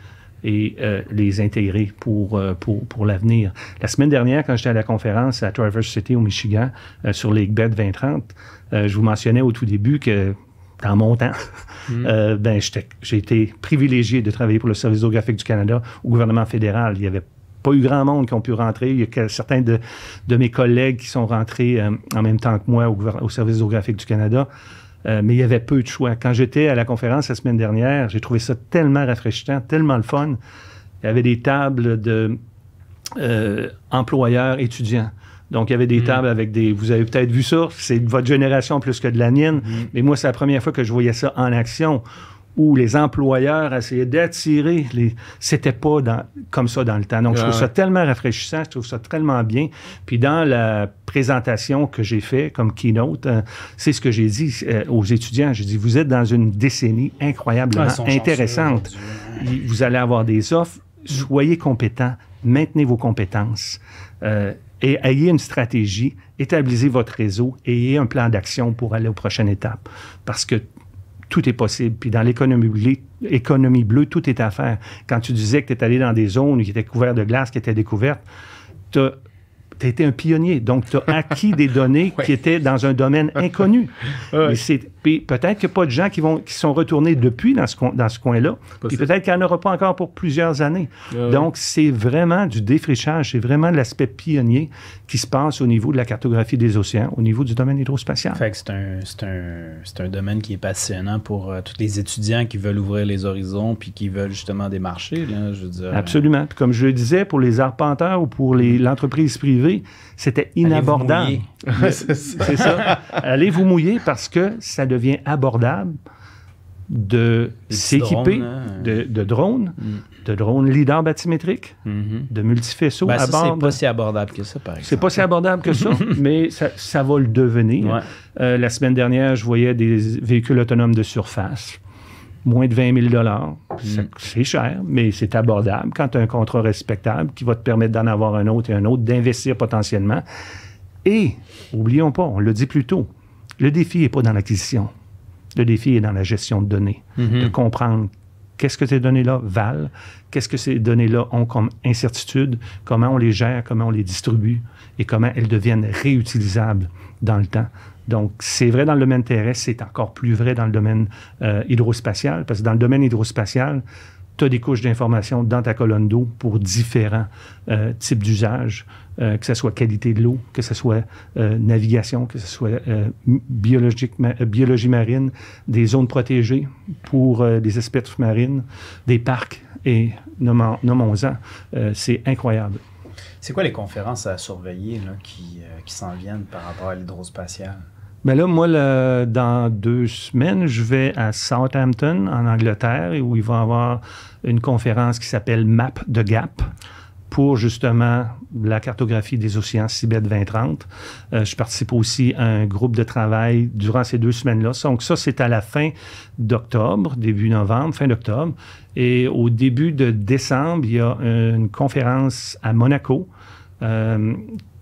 et euh, les intégrer euh, pour, pour, l'avenir. La semaine dernière, quand j'étais à la conférence à Traverse City au Michigan euh, sur les 2030, je vous mentionnais au tout début que dans mon temps, mm. ben, j'ai été privilégié de travailler pour le Service géographique du Canada au gouvernement fédéral. Il y avait pas eu grand monde qui ont pu rentrer. Il y a certains de, mes collègues qui sont rentrés en même temps que moi au, au Service géographique du Canada. Euh, mais il y avait peu de choix. Quand j'étais à la conférence la semaine dernière, j'ai trouvé ça tellement rafraîchissant, tellement le fun. Il y avait des tables de euh, étudiants. Donc, il y avait des mm. tables avec des. Vous avez peut-être vu ça, c'est de votre génération plus que de la mienne, mm. mais moi, c'est la première fois que je voyais ça en action où les employeurs essayaient d'attirer les. C'était pas dans, comme ça dans le temps. Donc, je trouve ça tellement rafraîchissant, je trouve ça tellement bien. Puis, dans la présentation que j'ai faite comme keynote, euh, c'est ce que j'ai dit euh, aux étudiants. J'ai dit, vous êtes dans une décennie incroyablement intéressante. vous allez avoir des offres. Soyez compétents, maintenez vos compétences. Euh, et ayez une stratégie, établissez votre réseau et ayez un plan d'action pour aller aux prochaines étapes. Parce que tout est possible. Puis dans l'économie bleue, tout est à faire. Quand tu disais que tu es allé dans des zones qui étaient couvertes de glace, qui étaient découvertes, tu as été un pionnier. Donc, tu as acquis des données qui étaient dans un domaine inconnu. Puis peut-être qu'il n'y a pas de gens qui, vont, qui sont retournés depuis dans ce, dans ce coin-là. Puis peut-être qu'il n'y en aura pas encore pour plusieurs années. Ah Donc, c'est vraiment du défrichage, c'est vraiment l'aspect pionnier qui se passe au niveau de la cartographie des océans, au niveau du domaine hydrospatial. Fait que c'est un, un, un, domaine qui est passionnant pour euh, tous les étudiants qui veulent ouvrir les horizons puis qui veulent justement des marchés, là, je veux dire. Euh. Absolument. comme je le disais, pour les arpenteurs ou pour les l'entreprise privée, c'était inabordable. Allez vous mouiller parce que ça devient abordable de s'équiper hein. de, drones, mm. de drones lidar bathymétriques, mm-hmm. de multifaisceaux ben, à bord. C'est pas si abordable que ça, par exemple. C'est pas si abordable que ça, mais ça, va le devenir. Euh, la semaine dernière, je voyais des véhicules autonomes de surface moins de 20 000 hmm. C'est cher, mais c'est abordable. Quand tu as un contrat respectable qui va te permettre d'en avoir un autre et un autre, d'investir potentiellement. Et, oublions pas, on le dit plus tôt, le défi n'est pas dans l'acquisition. Le défi est dans la gestion de données, hmm. de comprendre qu'est-ce que ces données-là valent, qu'est-ce que ces données-là ont comme incertitude, comment on les gère, comment on les distribue et comment elles deviennent réutilisables dans le temps. Donc, c'est vrai dans le domaine terrestre, c'est encore plus vrai dans le domaine euh, hydrospatial, parce que dans le domaine hydrospatial, tu as des couches d'informations dans ta colonne d'eau pour différents euh, types d'usages, euh, que ce soit qualité de l'eau, que ce soit navigation, que ce soit biologie marine, des zones protégées pour des espèces marines, des parcs, et nommons-en, c'est incroyable. C'est quoi les conférences à surveiller euh, qui, s'en viennent par rapport à l'hydrospatiale? Bien là, moi, dans deux semaines, je vais à Southampton, en Angleterre, où va y avoir une conférence qui s'appelle Map de Gap pour justement la cartographie des océans Cibet 2030. Euh, je participe aussi à un groupe de travail durant ces deux semaines-là. Donc ça, c'est à la fin d'octobre, début novembre, fin d'octobre. Et au début de décembre, il y a une conférence à Monaco euh,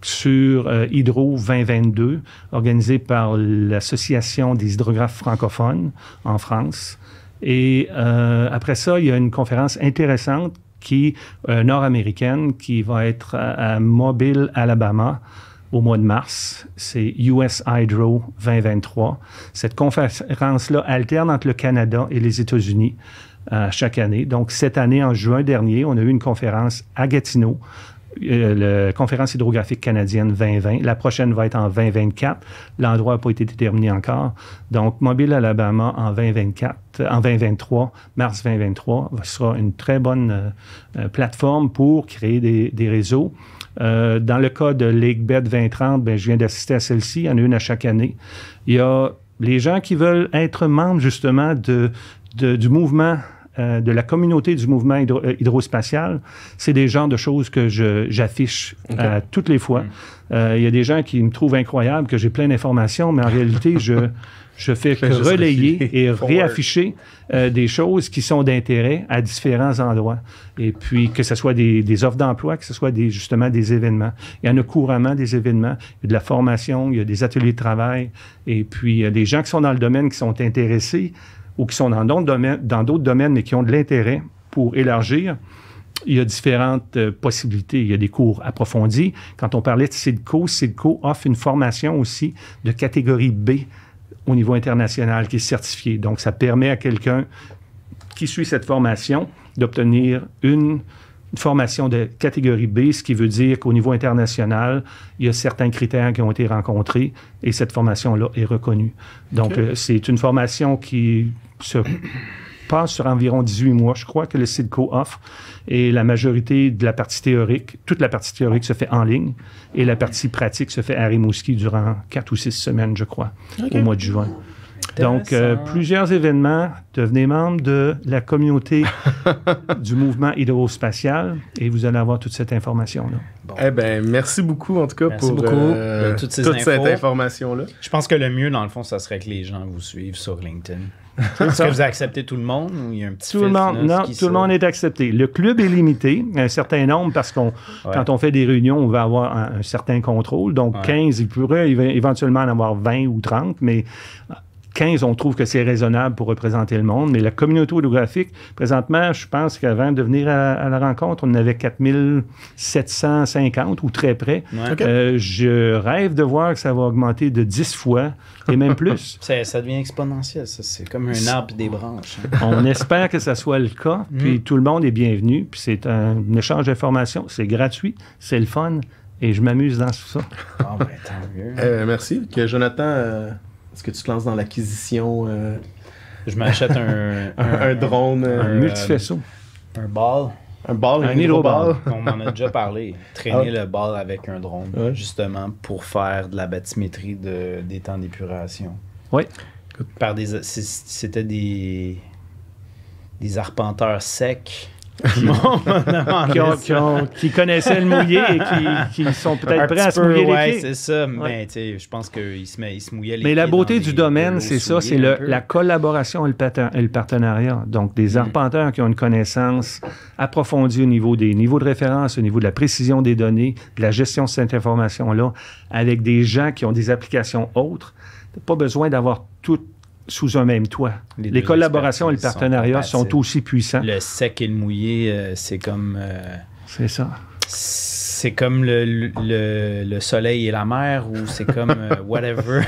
sur euh, Hydro 2022, organisée par l'Association des hydrographes francophones en France. Et après ça, il y a une conférence intéressante qui euh, nord-américaine qui va être euh, à, Mobile, Alabama au mois de mars. C'est US Hydro 2023. Cette conférence-là alterne entre le Canada et les États-Unis euh, chaque année. Donc cette année, en juin dernier, on a eu une conférence à Gatineau euh, la conférence hydrographique canadienne 2020. La prochaine va être en 2024. L'endroit n'a pas été déterminé encore. Donc, Mobile Alabama en 2024, en 2023, mars 2023, sera une très bonne euh, euh, plateforme pour créer des, réseaux. dans le cas de LakeBed 2030, ben, je viens d'assister à celle-ci. Il y en a une à chaque année. Il y a les gens qui veulent être membres justement de du mouvement euh, de la communauté du mouvement euh, hydrospatial, c'est des genres de choses que j'affiche euh, toutes les fois. Hmm. Il y a des gens qui me trouvent incroyable, que j'ai plein d'informations, mais en réalité, je je fais que relayer et réafficher des choses qui sont d'intérêt à différents endroits. Et puis, que ce soit des, offres d'emploi, que ce soit des, justement des événements. Il y en a couramment des événements, de la formation, il y a des ateliers de travail, et puis il y a des gens qui sont dans le domaine qui sont intéressés ou qui sont dans d'autres domaines, mais qui ont de l'intérêt pour élargir, il y a différentes euh, possibilités. Il y a des cours approfondis. Quand on parlait de CIDCO, CIDCO offre une formation aussi de catégorie B au niveau international qui est certifiée. Donc, ça permet à quelqu'un qui suit cette formation d'obtenir une formation de catégorie B, ce qui veut dire qu'au niveau international, il y a certains critères qui ont été rencontrés et cette formation-là est reconnue. Donc, euh, c'est une formation qui se passe sur environ 18 mois, je crois, que le CIDCO offre. Et la majorité de la partie théorique, toute la partie théorique se fait en ligne et la partie pratique se fait à Rimouski durant 4 ou 6 semaines, je crois, au mois de juin. Donc, euh, plusieurs événements. Devenez membre de la communauté du mouvement hydrospatial et vous allez avoir toute cette information-là. Eh bien, merci beaucoup, en tout cas, pour euh, toutes ces toute cette information-là. Je pense que le mieux, dans le fond, ça serait que les gens vous suivent sur LinkedIn. Est-ce que vous acceptez tout le monde ou il y a un petit tout le monde, Non, tout le monde est accepté. Le club est limité, un certain nombre, parce qu'on quand on fait des réunions, on va avoir un, certain contrôle. Donc, 15, il pourrait éventuellement en avoir 20 ou 30, mais on trouve que c'est raisonnable pour représenter le monde, mais la communauté holographique, présentement, je pense qu'avant de venir à, la rencontre, on avait 4750 ou très près. Euh, je rêve de voir que ça va augmenter de 10 fois et même plus. ça, devient exponentiel, C'est comme un arbre des branches. Hein. on espère que ça soit le cas, mm. puis tout le monde est bienvenu, puis c'est un, échange d'informations, c'est gratuit, c'est le fun et je m'amuse dans tout ça. Oh, ben, tant mieux. Eh, merci. Que Jonathan euh, est-ce que tu te lances dans l'acquisition euh, Je m'achète un, drone. Un, euh, multifaisceau. Un ball. Un ball, un ball. On m'en a déjà parlé. Traîner ah le ball avec un drone, justement, pour faire de la bathymétrie des temps d'épuration. Oui. Par des, c'était des, des arpenteurs secs qui, connaissaient le mouillé et qui, sont peut-être prêts à se mouiller les pieds. c'est ça. Mais ben, je pense qu'ils se, mouillaient les Mais la beauté du domaine, c'est ça, c'est la collaboration et le, partenariat. Donc, des mm-hmm. arpenteurs qui ont une connaissance approfondie au niveau des niveaux de référence, au niveau de la précision des données, de la gestion de cette information-là, avec des gens qui ont des applications autres. Pas besoin d'avoir toutes sous un même toit. Les, collaborations et le partenariat sont, aussi puissants. Le sec et le mouillé, euh, c'est comme. Euh, c'est ça. C'est comme le, le, soleil et la mer ou c'est comme euh, whatever.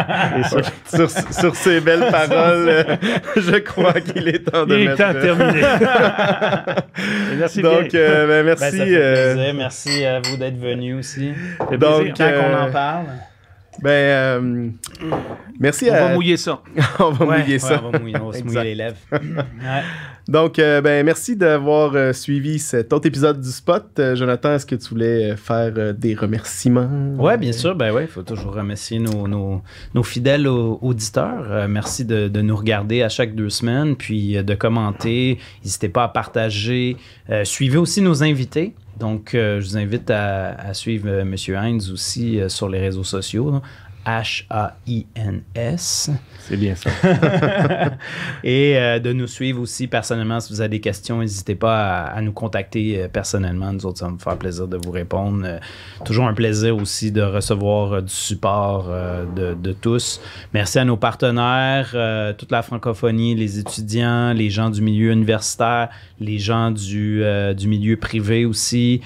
sur, sur, ces belles paroles, je crois qu'il est temps de Il est temps merci Donc, ben, ben, merci. merci à vous d'être venu aussi. Donc, quand on en parle. Ben, euh, merci on va mouiller ça. on va mouiller ça. On va les lèvres. Donc, euh, ben, merci d'avoir euh, suivi cet autre épisode du Spot. Jonathan, est-ce que tu voulais faire des remerciements? Oui, bien sûr. Ben ouais, faut toujours remercier nos, fidèles auditeurs. merci de, de, nous regarder à chaque deux semaines, puis de commenter. N'hésitez pas à partager. suivez aussi nos invités. Donc, euh, je vous invite à, à suivre euh, Monsieur Heinz aussi euh, sur les réseaux sociaux. H-A-I-N-S. C'est bien ça. et euh, de nous suivre aussi personnellement si vous avez des questions. N'hésitez pas à, nous contacter euh, personnellement. Nous autres, ça va me faire plaisir de vous répondre. Euh, toujours un plaisir aussi de recevoir du support de, tous. Merci à nos partenaires, toute la francophonie, les étudiants, les gens du milieu universitaire, les gens du, du milieu privé aussi.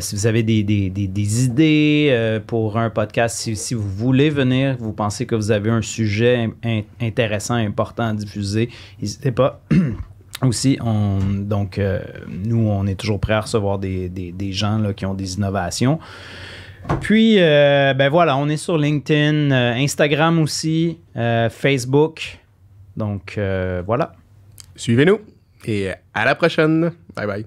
si vous avez des, des, des, idées pour un podcast, si vous voulez venir, vous pensez que vous avez un sujet intéressant, important à diffuser, n'hésitez pas. Aussi, donc, euh, nous, on est toujours prêts à recevoir des, gens qui ont des innovations. Puis, euh, ben voilà, on est sur LinkedIn, euh, Instagram aussi, Facebook. Donc, voilà. Suivez-nous et à la prochaine. Bye bye.